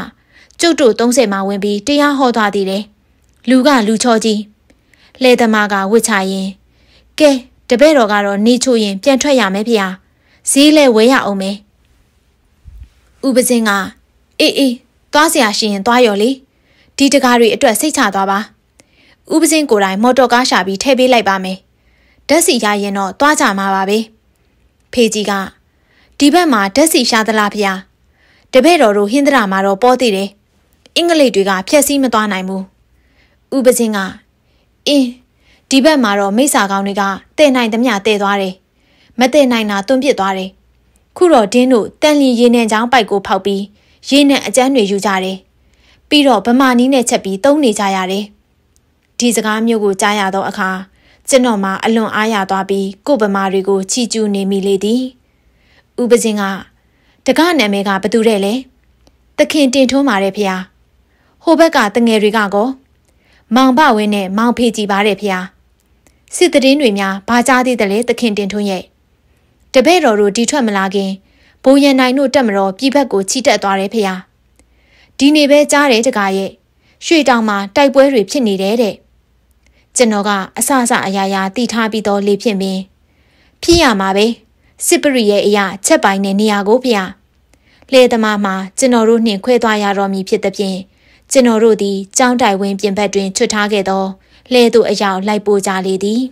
ကျုပ်တို့30မှာဝင်ပြီးတရားဟောသွားသေးတယ်။လူကလူချောကြီး။လှဲသမားကဝစ်ချရင်ကဲတပည့်တော်ကတော့နေချိုရင် ပြန်ထွက်ရမယ်ဖေ။ဈေးလဲဝဲရအောင်မယ်။ဥပဇင်ကအေးအေးသွားเสียရှင်သွားရော်လေ။ဒီတကားတွေအတွက်စိတ်ချသွားပါ။ဥပစင်းကိုယ်တိုင်မော်တော်ကားရှာပြီးထည့်ပေးလိုက်ပါမယ်။ဓာတ်စီရရင်တော့သွားကြမှာပါပဲ။ဖေကြီးကဒီဘက်မှာဓာတ်စီရှာသလားဗျာ။တပည့်တော်တို့ဟင်းသရာမှာတော့ပေါ်သေးတယ်။အင်္ဂလိပ်တွေကဖျက်ဆီးမသွားနိုင်ဘူး။ဥပစင်းကအင်းဒီဘက်မှာတော့မိစာကောင်းတွေကတဲ့နိုင်သမျှတဲ့သွားတယ်။မတဲ့နိုင်တာတွန့်ပစ်သွားတယ်။ခုတော့ဒင်းတို့တန်လီရေနံချောင်းပိုက်ကိုဖောက်ပြီးရေနံအကျန်းတွေယူကြတယ်။ပြီးတော့ဗမာနီးနဲ့ချက်ပြီးသုံးနေကြရတယ်ဒီစကားမျိုးကိုကြားရသောအခါကျွန်တော်မှာအလွန်အားရသွားပြီးကိုဗမာတွေကိုချီကျူးနေမိလေသည်ဥပဇင်ကတကနာမည်ကဘသူတဲ့လဲသခင်တင်ထွန်းပါတယ်ဖျားဟိုဘက်ကတငယ်တွေကကောမောင်ပဝင်းနဲ့မောင်ဖေကြည်ပါတယ်ဖျားစစ်တရင်တွေများဘာကြားသေးတယ်လဲသခင်တင်ထွန်းရဲ့တပည့်တော်တို့ဒီထွက်မလာခင်ဘိုးရန်နိုင်တို့တက်မတော်ပြည်ဘက်ကိုချီတက်သွားတယ်ဖျားဒီနေပဲကြားတယ်တကားရဲ့ရွှေတောင်မှာတိုက်ပွဲတွေဖြစ်နေတယ်တဲ့ကျွန်တော်ကအဆအဆအယားယားတည်ထားပြီးတော့လေဖြစ်မင်းဖြစ်ရမှာပဲစစ်ပရိရဲ့အရာ ချက်ပိုင်းတဲ့နေရာကိုဖေဟာလေသမားမှာကျွန်တော်တို့နှင့်ခွဲသွားရတော်မူဖြစ်သဖြင့်ကျွန်တော်တို့သည်ကြောင်းတိုင်ဝင်းပြင်ဘက်တွင်ချွတ်ထားခဲ့သောလဲသူအရာလိုက်ပို့ကြလေသည်